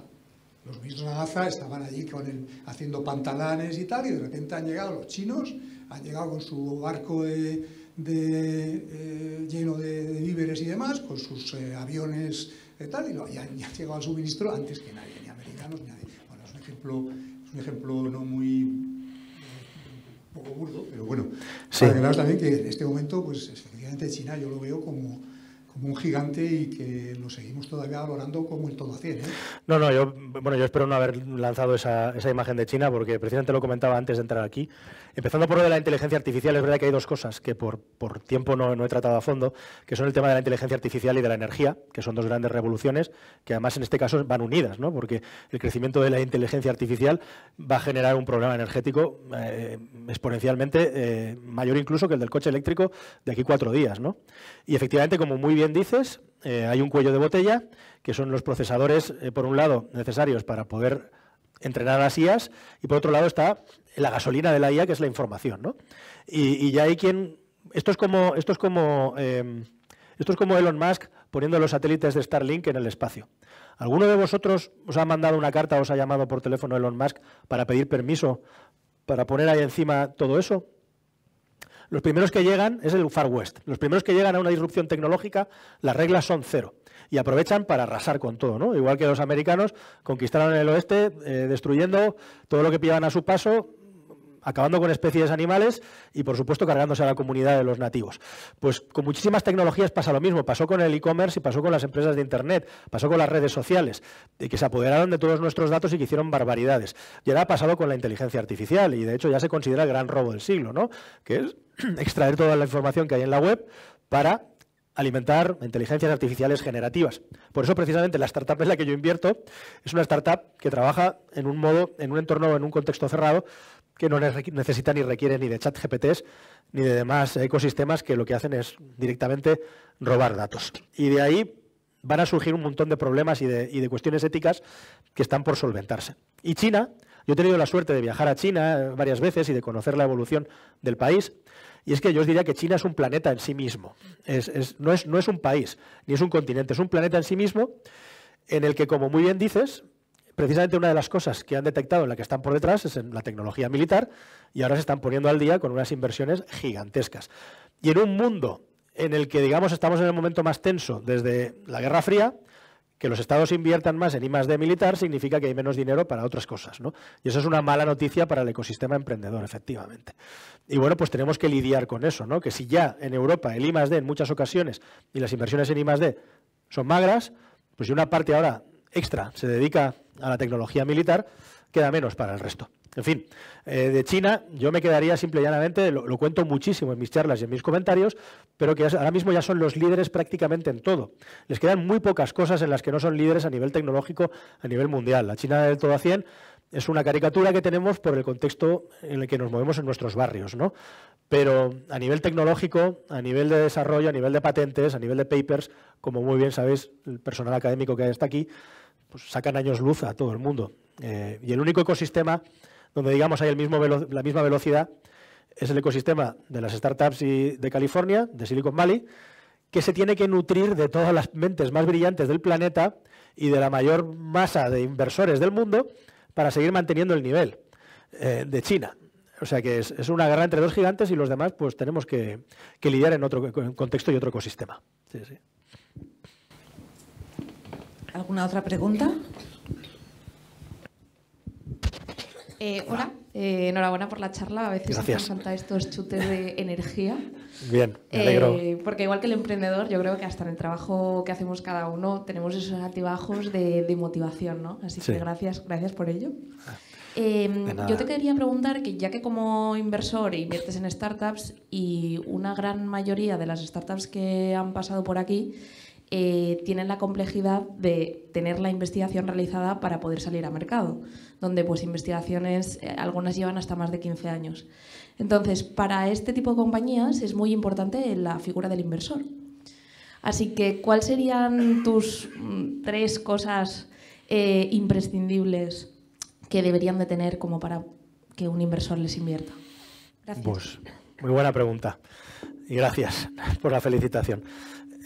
Los suministros a Gaza estaban allí con haciendo pantalones y tal, y de repente han llegado los chinos, han llegado con su barco eh, lleno de, víveres y demás, con sus eh, aviones y tal, y, han, llegado al suministro antes que nadie, ni americanos, ni nadie. Bueno, es un ejemplo, un ejemplo no muy poco burdo, pero bueno, también que en este momento, pues de China yo lo veo como, como un gigante y que lo seguimos todavía valorando como el todo a 100. ¿eh? No, no, yo, bueno, yo espero no haber lanzado esa, esa imagen de China porque precisamente lo comentaba antes de entrar aquí. Empezando por lo de la inteligencia artificial, es verdad que hay dos cosas que por, tiempo no, he tratado a fondo, que son el tema de la inteligencia artificial y de la energía, que son dos grandes revoluciones, que además en este caso van unidas, porque el crecimiento de la inteligencia artificial va a generar un problema energético eh, exponencialmente eh, mayor incluso que el del coche eléctrico de aquí cuatro días. Y efectivamente, como muy bien dices, eh, hay un cuello de botella, que son los procesadores, por un lado, necesarios para poder entrenar a las IAS y por otro lado está la gasolina de la IA, que es la información. ¿no? Y, ya hay quien... Esto es como, esto es como, em, esto es como Elon Musk poniendo los satélites de Starlink en el espacio. ¿Alguno de vosotros os ha mandado una carta o os ha llamado por teléfono Elon Musk para pedir permiso para poner ahí encima todo eso? Los primeros que llegan es el Far West. Los primeros que llegan a una disrupción tecnológica, las reglas son cero y aprovechan para arrasar con todo, ¿no? Igual que los americanos conquistaron el oeste, eh, destruyendo todo lo que pillaban a su paso, acabando con especies animales y, por supuesto, cargándose a la comunidad de los nativos. Pues con muchísimas tecnologías pasa lo mismo. Pasó con el e-commerce y pasó con las empresas de Internet, pasó con las redes sociales, que se apoderaron de todos nuestros datos y que hicieron barbaridades. Y ahora ha pasado con la inteligencia artificial y, de hecho, ya se considera el gran robo del siglo, ¿no? Que es extraer toda la información que hay en la web para alimentar inteligencias artificiales generativas. Por eso, precisamente, la startup en la que yo invierto es una startup que trabaja en un modo, en un entorno, en un contexto cerrado, que no necesita ni requiere ni de chat GPTs ni de demás ecosistemas que lo que hacen es directamente robar datos. Y de ahí van a surgir un montón de problemas y de cuestiones éticas que están por solventarse. Y China, yo he tenido la suerte de viajar a China eh, varias veces y de conocer la evolución del país. Y es que yo os diría que China es un planeta en sí mismo. no, es, no es un país, ni es un continente, es un planeta en sí mismo en el que, como muy bien dices, precisamente una de las cosas que han detectado en la que están por detrás es en la tecnología militar y ahora se están poniendo al día con unas inversiones gigantescas. Y en un mundo en el que, digamos, estamos en el momento más tenso desde la Guerra Fría, que los estados inviertan más en I+.D. militar significa que hay menos dinero para otras cosas, ¿no? Y eso es una mala noticia para el ecosistema emprendedor, efectivamente. Y bueno, pues tenemos que lidiar con eso, ¿no? Que si ya en Europa el I+.D. en muchas ocasiones y las inversiones en I+.D. son magras, pues si una parte ahora extra se dedica a la tecnología militar, queda menos para el resto. En fin, eh, de China yo me quedaría simple y llanamente, lo, cuento muchísimo en mis charlas y en mis comentarios, pero que ahora mismo ya son los líderes prácticamente en todo. Les quedan muy pocas cosas en las que no son líderes a nivel tecnológico, a nivel mundial. La China del todo a 100 es una caricatura que tenemos por el contexto en el que nos movemos en nuestros barrios, ¿no? Pero a nivel tecnológico, a nivel de desarrollo, a nivel de patentes, a nivel de papers, como muy bien sabéis, el personal académico que está aquí, pues sacan años luz a todo el mundo. Eh, y el único ecosistema donde digamos hay el mismo la misma velocidad, es el ecosistema de las startups y de California, de Silicon Valley, que se tiene que nutrir de todas las mentes más brillantes del planeta y de la mayor masa de inversores del mundo para seguir manteniendo el nivel eh, de China. O sea que es, una guerra entre dos gigantes y los demás pues tenemos que, lidiar en otro contexto y otro ecosistema. ¿Alguna otra pregunta? Eh, hola, eh, enhorabuena por la charla. A veces me nos estos chutes de energía. Bien, me eh, alegro. porque igual que el emprendedor, yo creo que hasta en el trabajo que hacemos cada uno tenemos esos atibajos de, motivación, ¿no? Así que gracias, gracias por ello. Em, yo te quería preguntar que ya que como inversor e inviertes en startups y una gran mayoría de las startups que han pasado por aquí eh, tienen la complejidad de tener la investigación realizada para poder salir a mercado, donde pues investigaciones, eh, algunas llevan hasta más de 15 años. Entonces, para este tipo de compañías es muy importante la figura del inversor. Así que, ¿cuáles serían tus mm, tres cosas eh, imprescindibles que deberían de tener como para que un inversor les invierta? Gracias. Pues, muy buena pregunta. Y gracias por la felicitación.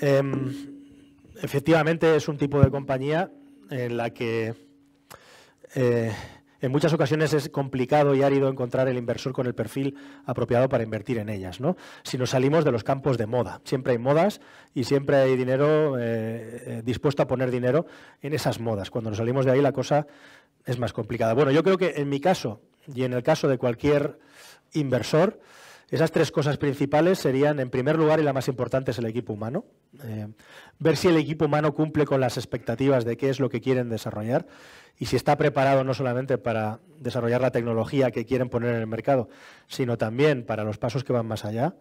Em, efectivamente es un tipo de compañía en la que eh, en muchas ocasiones es complicado y árido encontrar el inversor con el perfil apropiado para invertir en ellas. ¿no? Si nos salimos de los campos de moda, siempre hay modas y siempre hay dinero eh, eh, dispuesto a poner dinero en esas modas. Cuando nos salimos de ahí la cosa es más complicada. Bueno, yo creo que en mi caso y en el caso de cualquier inversor, esas tres cosas principales serían, en primer lugar, y la más importante es el equipo humano. Eh, ver si el equipo humano cumple con las expectativas de qué es lo que quieren desarrollar y si está preparado no solamente para desarrollar la tecnología que quieren poner en el mercado, sino también para los pasos que van más allá.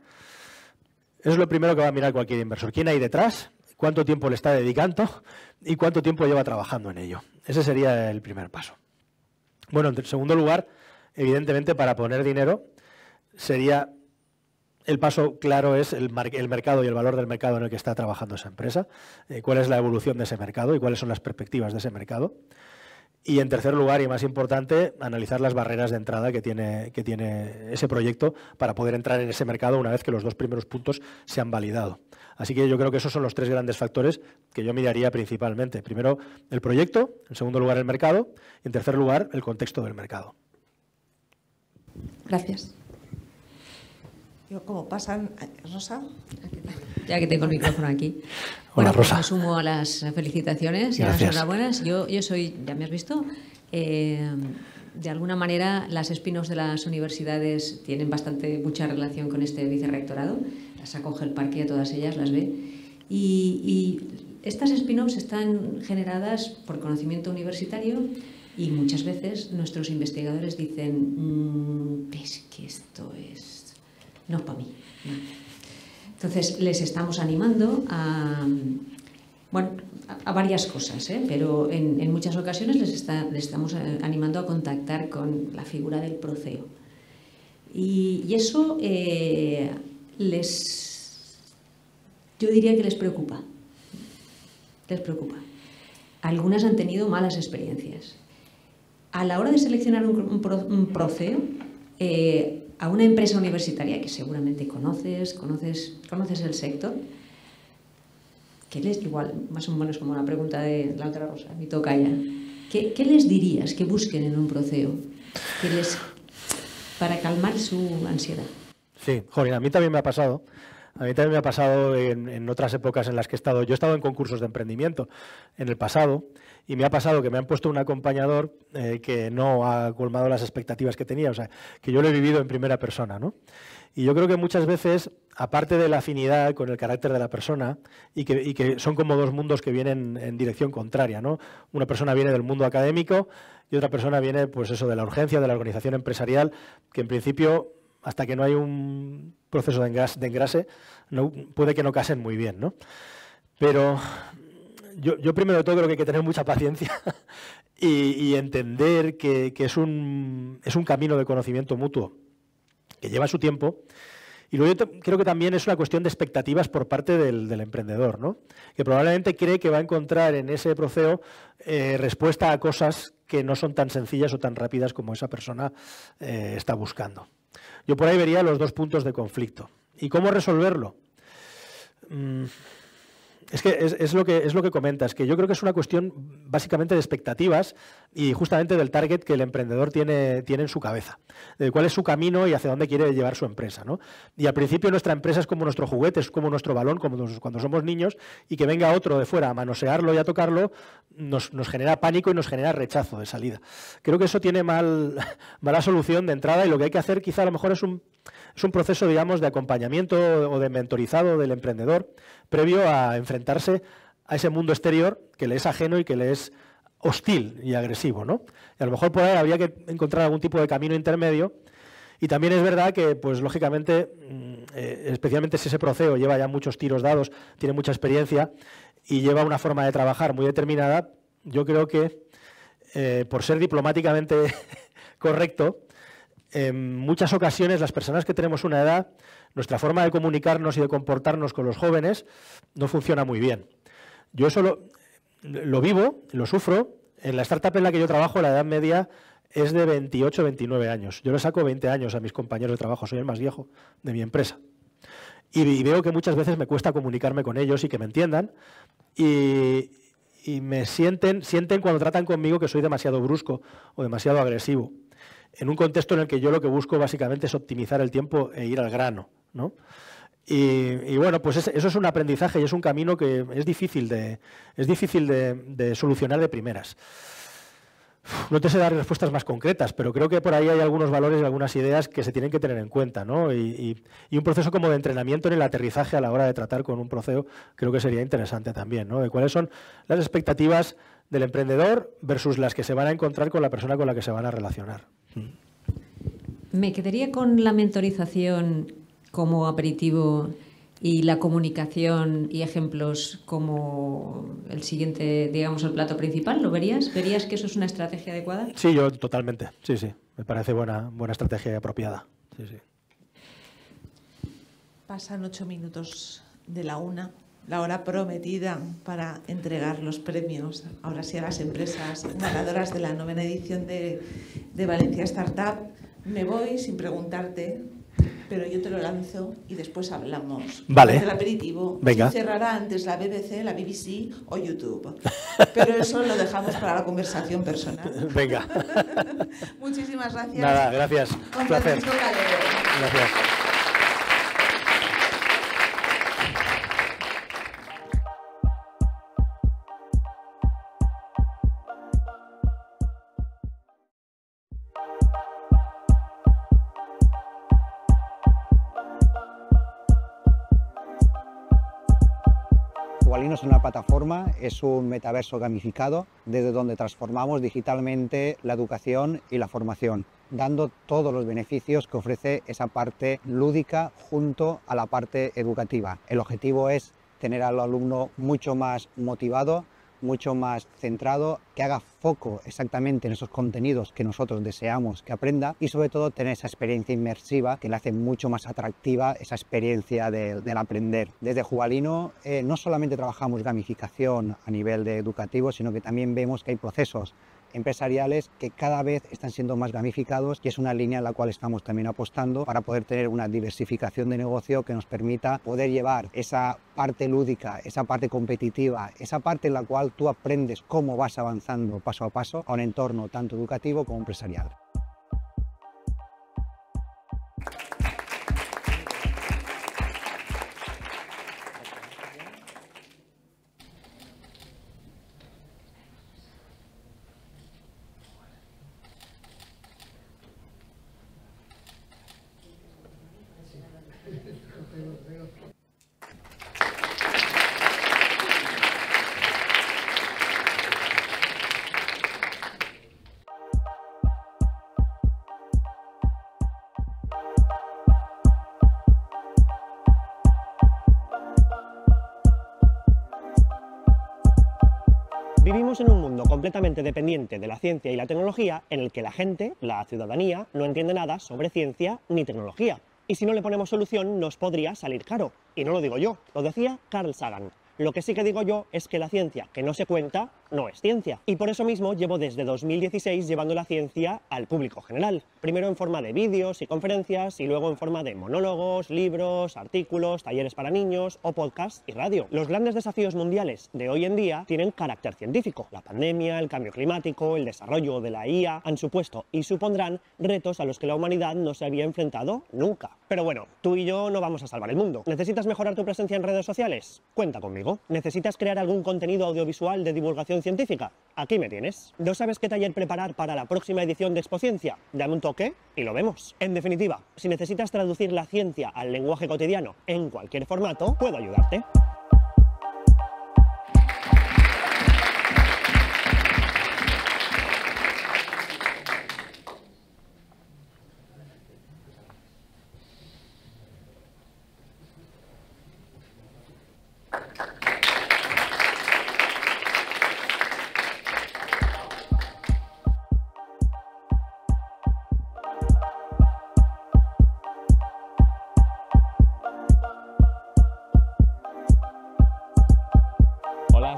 Eso es lo primero que va a mirar cualquier inversor. ¿Quién hay detrás? ¿Cuánto tiempo le está dedicando? ¿Y cuánto tiempo lleva trabajando en ello? Ese sería el primer paso. Bueno, en segundo lugar, evidentemente para poner dinero sería el paso claro es el, mercado y el valor del mercado en el que está trabajando esa empresa, eh, cuál es la evolución de ese mercado y cuáles son las perspectivas de ese mercado. Y en tercer lugar, y más importante, analizar las barreras de entrada que tiene, que tiene ese proyecto para poder entrar en ese mercado una vez que los dos primeros puntos se han validado. Así que yo creo que esos son los tres grandes factores que yo miraría principalmente. Primero, el proyecto, en segundo lugar, el mercado, y en tercer lugar, el contexto del mercado. Gracias. Yo como pasan... Eh, Rosa. Ya que tengo el micrófono aquí. bueno, pues me sumo a las felicitaciones y a las enhorabuenas. Yo, yo soy, ya me has visto, eh, de alguna manera las spin-offs de las universidades tienen bastante mucha relación con este vicerrectorado. Las acoge el parque a todas ellas, las ve. Y, estas spin-offs están generadas por conocimiento universitario y muchas veces nuestros investigadores dicen, mmm, es que esto es no para mí. Entonces, les estamos animando a, bueno, a varias cosas, ¿eh? pero en, muchas ocasiones les, estamos eh, animando a contactar con la figura del proceo. Y, eso eh, les, yo diría que les preocupa, les preocupa. Algunas han tenido malas experiencias. A la hora de seleccionar un, proceo, a una empresa universitaria que seguramente conoces, conoces, conoces el sector, que les, igual, más o menos como la pregunta de la otra Rosa, me toca ya, ¿qué, les dirías que busquen en un proceo les, para calmar su ansiedad? Sí, Jorge, a mí también me ha pasado. A mí también me ha pasado en, otras épocas en las que he estado. Yo he estado en concursos de emprendimiento en el pasado y me ha pasado que me han puesto un acompañador eh, que no ha colmado las expectativas que tenía, o sea, que yo lo he vivido en primera persona, Y yo creo que muchas veces, aparte de la afinidad con el carácter de la persona, y que, y que son como dos mundos que vienen en dirección contraria, ¿no? Una persona viene del mundo académico y otra persona viene, pues eso, de la urgencia, de la organización empresarial, que en principio, hasta que no hay un proceso de engrase, no, puede que no casen muy bien, ¿no? Pero yo, primero de todo creo que hay que tener mucha paciencia y, entender que, es, un, camino de conocimiento mutuo que lleva su tiempo. Y luego yo creo que también es una cuestión de expectativas por parte del, emprendedor, ¿no? que probablemente cree que va a encontrar en ese proceso eh, respuesta a cosas que no son tan sencillas o tan rápidas como esa persona eh, está buscando. Yo por ahí vería los dos puntos de conflicto. ¿Y cómo resolverlo? Mm, es que es, lo que es lo que comentas, que yo creo que es una cuestión básicamente de expectativas y justamente del target que el emprendedor tiene, tiene en su cabeza, de cuál es su camino y hacia dónde quiere llevar su empresa. Y al principio nuestra empresa es como nuestro juguete, es como nuestro balón, como cuando somos niños, y que venga otro de fuera a manosearlo y a tocarlo, nos, nos genera pánico y nos genera rechazo de salida. Creo que eso tiene mal, mala solución de entrada y lo que hay que hacer quizá a lo mejor es un es un proceso, digamos, de acompañamiento o de mentorizado del emprendedor previo a enfrentarse a ese mundo exterior que le es ajeno y que le es hostil y agresivo, ¿no? Y a lo mejor por ahí habría que encontrar algún tipo de camino intermedio. Y también es verdad que, pues lógicamente, mm, eh, especialmente si ese proceo lleva ya muchos tiros dados, tiene mucha experiencia y lleva una forma de trabajar muy determinada, yo creo que, eh, por ser diplomáticamente correcto, en muchas ocasiones las personas que tenemos una edad, nuestra forma de comunicarnos y de comportarnos con los jóvenes no funciona muy bien. Yo eso lo, vivo, lo sufro. En la startup en la que yo trabajo, la edad media es de 28, 29 años. Yo le saco 20 años a mis compañeros de trabajo, soy el más viejo de mi empresa. Y, veo que muchas veces me cuesta comunicarme con ellos y que me entiendan. Y, y me sienten, sienten cuando tratan conmigo que soy demasiado brusco o demasiado agresivo en un contexto en el que yo lo que busco básicamente es optimizar el tiempo e ir al grano. Y, bueno, pues eso es un aprendizaje y es un camino que es difícil de, es difícil de, solucionar de primeras. No te sé dar respuestas más concretas, pero creo que por ahí hay algunos valores y algunas ideas que se tienen que tener en cuenta. ¿no? Y, un proceso como de entrenamiento en el aterrizaje a la hora de tratar con un proceso creo que sería interesante también. ¿no? De cuáles son las expectativas del emprendedor versus las que se van a encontrar con la persona con la que se van a relacionar. Me quedaría con la mentorización como aperitivo y la comunicación y ejemplos como el siguiente, digamos, el plato principal. ¿Lo verías? ¿Verías que eso es una estrategia adecuada? Sí, yo totalmente. Sí, sí. Me parece buena, buena estrategia apropiada. Sí, sí. Pasan ocho minutos de la una la hora prometida para entregar los premios, ahora sí a las empresas ganadoras de la novena edición de, Valencia Startup. Me voy sin preguntarte, pero yo te lo lanzo y después hablamos. Vale. el aperitivo. Venga. Cerrará antes la BBC, la BBC o YouTube. Pero eso lo dejamos para la conversación personal. Venga. Muchísimas gracias. Nada, gracias. Un placer. Gracias. Es una plataforma, es un metaverso gamificado, desde donde transformamos digitalmente la educación y la formación, dando todos los beneficios que ofrece esa parte lúdica junto a la parte educativa. El objetivo es tener al alumno mucho más motivado, mucho más centrado, que haga foco exactamente en esos contenidos que nosotros deseamos que aprenda y sobre todo tener esa experiencia inmersiva que le hace mucho más atractiva esa experiencia del, aprender. Desde Jugalino eh, no solamente trabajamos gamificación a nivel de educativo, sino que también vemos que hay procesos empresariales que cada vez están siendo más gamificados y es una línea en la cual estamos también apostando para poder tener una diversificación de negocio que nos permita poder llevar esa parte lúdica, esa parte competitiva, esa parte en la cual tú aprendes cómo vas avanzando paso a paso a un entorno tanto educativo como empresarial. de la ciencia y la tecnología en el que la gente, la ciudadanía, no entiende nada sobre ciencia ni tecnología. Y si no le ponemos solución nos podría salir caro. Y no lo digo yo, lo decía Carl Sagan. Lo que sí que digo yo es que la ciencia que no se cuenta no es ciencia. Y por eso mismo llevo desde 2016 llevando la ciencia al público general. Primero en forma de vídeos y conferencias y luego en forma de monólogos, libros, artículos, talleres para niños o podcasts y radio. Los grandes desafíos mundiales de hoy en día tienen carácter científico. La pandemia, el cambio climático, el desarrollo de la IA han supuesto y supondrán retos a los que la humanidad no se había enfrentado nunca. Pero bueno, tú y yo no vamos a salvar el mundo. ¿Necesitas mejorar tu presencia en redes sociales? Cuenta conmigo. ¿Necesitas crear algún contenido audiovisual de divulgación científica? Aquí me tienes. ¿No sabes qué taller preparar para la próxima edición de Expociencia? Dame un toque y lo vemos. En definitiva, si necesitas traducir la ciencia al lenguaje cotidiano en cualquier formato, puedo ayudarte.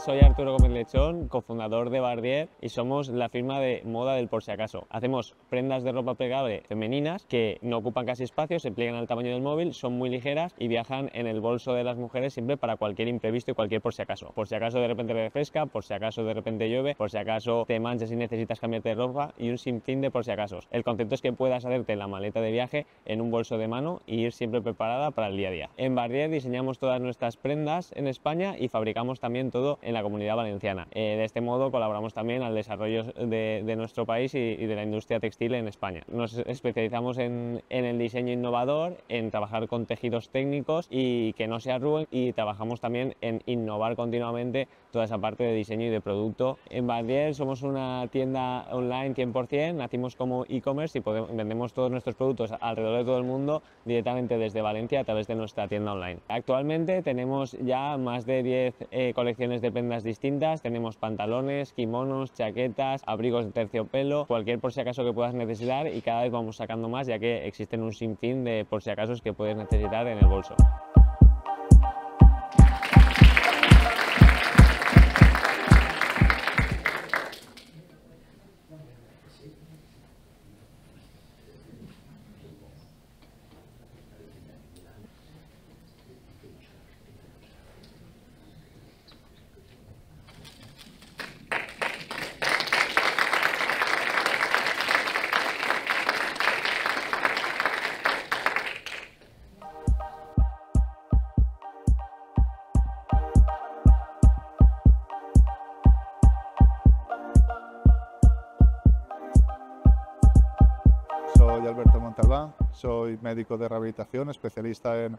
So yeah. Arturo Gómez Lechón, cofundador de Bardier y somos la firma de moda del por si acaso. Hacemos prendas de ropa plegable femeninas que no ocupan casi espacio, se pliegan al tamaño del móvil, son muy ligeras y viajan en el bolso de las mujeres siempre para cualquier imprevisto y cualquier por si acaso. Por si acaso de repente refresca, por si acaso de repente llueve, por si acaso te manches y necesitas cambiarte de ropa y un sinfín de por si acaso. El concepto es que puedas hacerte la maleta de viaje en un bolso de mano y ir siempre preparada para el día a día. En Barrier diseñamos todas nuestras prendas en España y fabricamos también todo en la comunidad Valenciana. Eh, de este modo colaboramos también al desarrollo de, nuestro país y, de la industria textil en España. Nos especializamos en, en, el diseño innovador, en trabajar con tejidos técnicos y que no se arruguen y trabajamos también en innovar continuamente toda esa parte de diseño y de producto. En Badiel somos una tienda online 100%, nacimos como e-commerce y vendemos todos nuestros productos alrededor de todo el mundo directamente desde Valencia a través de nuestra tienda online. Actualmente tenemos ya más de 10 eh, colecciones de prendas distintas, tenemos pantalones, kimonos, chaquetas, abrigos de terciopelo, cualquier por si acaso que puedas necesitar y cada vez vamos sacando más ya que existen un sinfín de por si acaso que puedes necesitar en el bolso. soy médico de rehabilitación, especialista en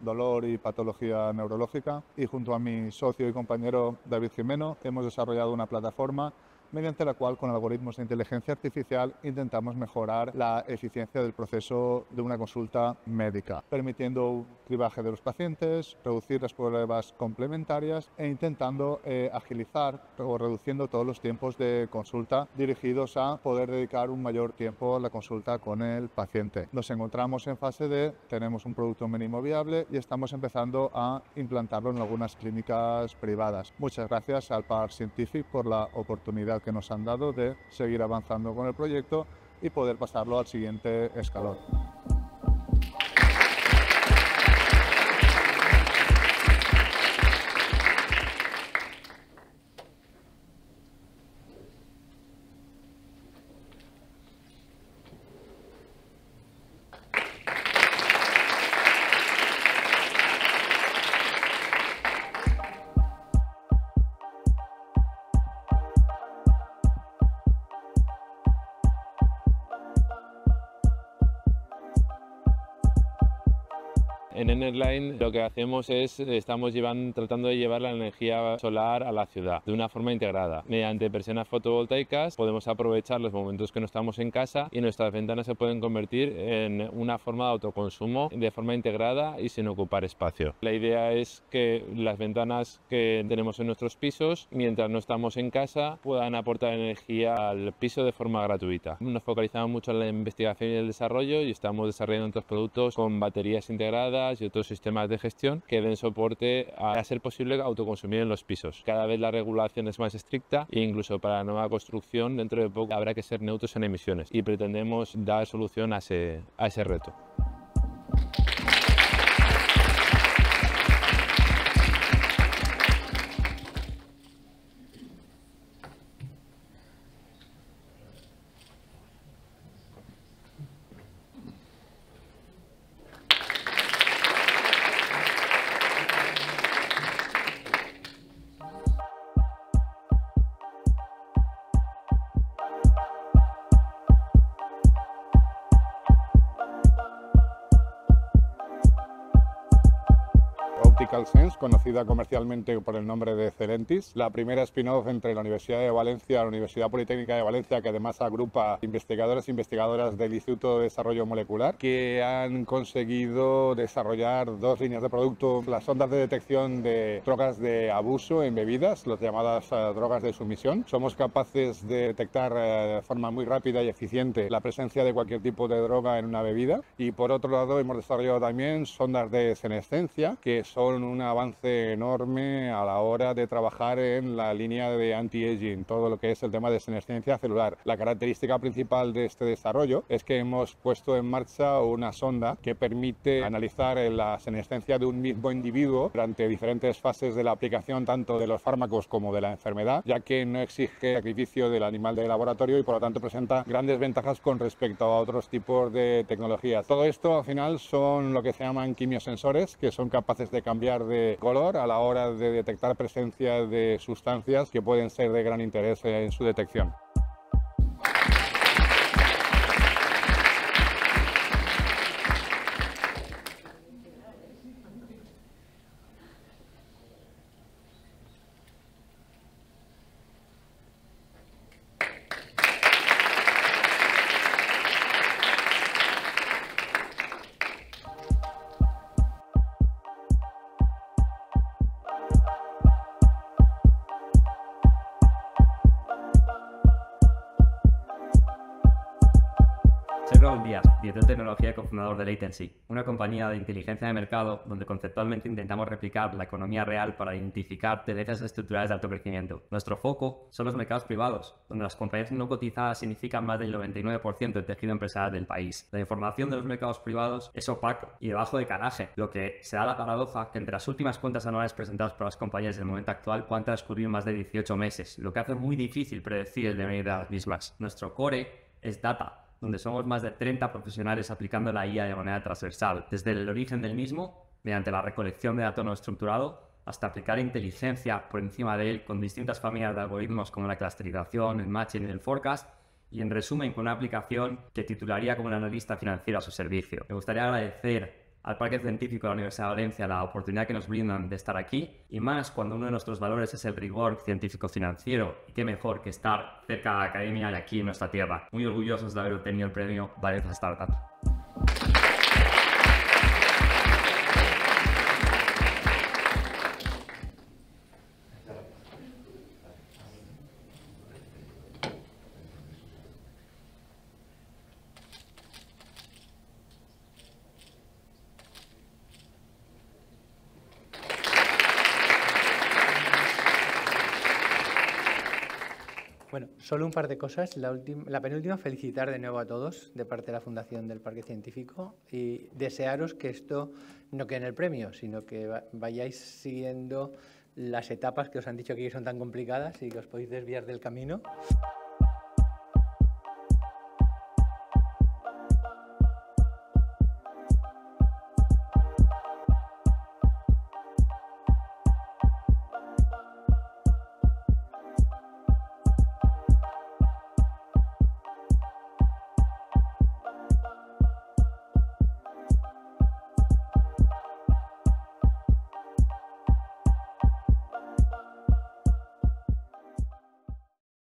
dolor y patología neurológica y junto a mi socio y compañero David Jimeno hemos desarrollado una plataforma mediante la cual con algoritmos de inteligencia artificial intentamos mejorar la eficiencia del proceso de una consulta médica, permitiendo un cribaje de los pacientes, reducir las pruebas complementarias e intentando eh, agilizar o reduciendo todos los tiempos de consulta dirigidos a poder dedicar un mayor tiempo a la consulta con el paciente. Nos encontramos en fase de tenemos un producto mínimo viable y estamos empezando a implantarlo en algunas clínicas privadas. Muchas gracias al Par Scientific por la oportunidad que nos han dado de seguir avanzando con el proyecto y poder pasarlo al siguiente escalón. line lo que hacemos es, estamos llevando, tratando de llevar la energía solar a la ciudad de una forma integrada. Mediante persianas fotovoltaicas podemos aprovechar los momentos que no estamos en casa y nuestras ventanas se pueden convertir en una forma de autoconsumo de forma integrada y sin ocupar espacio. La idea es que las ventanas que tenemos en nuestros pisos, mientras no estamos en casa, puedan aportar energía al piso de forma gratuita. Nos focalizamos mucho en la investigación y el desarrollo y estamos desarrollando otros productos con baterías integradas y otros sistemas de gestión que den soporte a, hacer ser posible autoconsumir en los pisos. Cada vez la regulación es más estricta e incluso para la nueva construcción dentro de poco habrá que ser neutros en emisiones y pretendemos dar solución a ese, a ese reto. comercialmente por el nombre de Celentis, la primera spin-off entre la Universidad de Valencia y la Universidad Politécnica de Valencia, que además agrupa investigadores e investigadoras del Instituto de Desarrollo Molecular, que han conseguido desarrollar dos líneas de producto, las ondas de detección de drogas de abuso en bebidas, las llamadas eh, drogas de sumisión. Somos capaces de detectar eh, de forma muy rápida y eficiente la presencia de cualquier tipo de droga en una bebida y por otro lado hemos desarrollado también sondas de senescencia, que son un avance enorme a la hora de trabajar en la línea de anti-aging, todo lo que es el tema de senescencia celular. La característica principal de este desarrollo es que hemos puesto en marcha una sonda que permite analizar la senescencia de un mismo individuo durante diferentes fases de la aplicación tanto de los fármacos como de la enfermedad, ya que no exige sacrificio del animal de laboratorio y por lo tanto presenta grandes ventajas con respecto a otros tipos de tecnologías. Todo esto al final son lo que se llaman quimiosensores, que son capaces de cambiar de color a la hora de detectar presencia de sustancias que pueden ser de gran interés en su detección. de Latency, una compañía de inteligencia de mercado donde conceptualmente intentamos replicar la economía real para identificar tendencias estructurales de alto crecimiento. Nuestro foco son los mercados privados, donde las compañías no cotizadas significan más del 99% del tejido empresarial del país. La información de los mercados privados es opaca y debajo de canaje, lo que se da la paradoja que entre las últimas cuentas anuales presentadas por las compañías del momento actual puedan en más de 18 meses, lo que hace muy difícil predecir el devenir de las mismas. Nuestro core es data, donde somos más de 30 profesionales aplicando la IA de manera transversal, desde el origen del mismo, mediante la recolección de datos no estructurado, hasta aplicar inteligencia por encima de él con distintas familias de algoritmos como la clasterización el matching y el forecast, y en resumen con una aplicación que titularía como un analista financiero a su servicio. Me gustaría agradecer al Parque Científico de la Universidad de Valencia la oportunidad que nos brindan de estar aquí y más cuando uno de nuestros valores es el rigor científico-financiero. Y qué mejor que estar cerca de la academia y aquí en nuestra tierra. Muy orgullosos de haber obtenido el premio Valencia Startup. Solo un par de cosas. La, penúltima, felicitar de nuevo a todos de parte de la Fundación del Parque Científico y desearos que esto no quede en el premio, sino que vayáis siguiendo las etapas que os han dicho que son tan complicadas y que os podéis desviar del camino.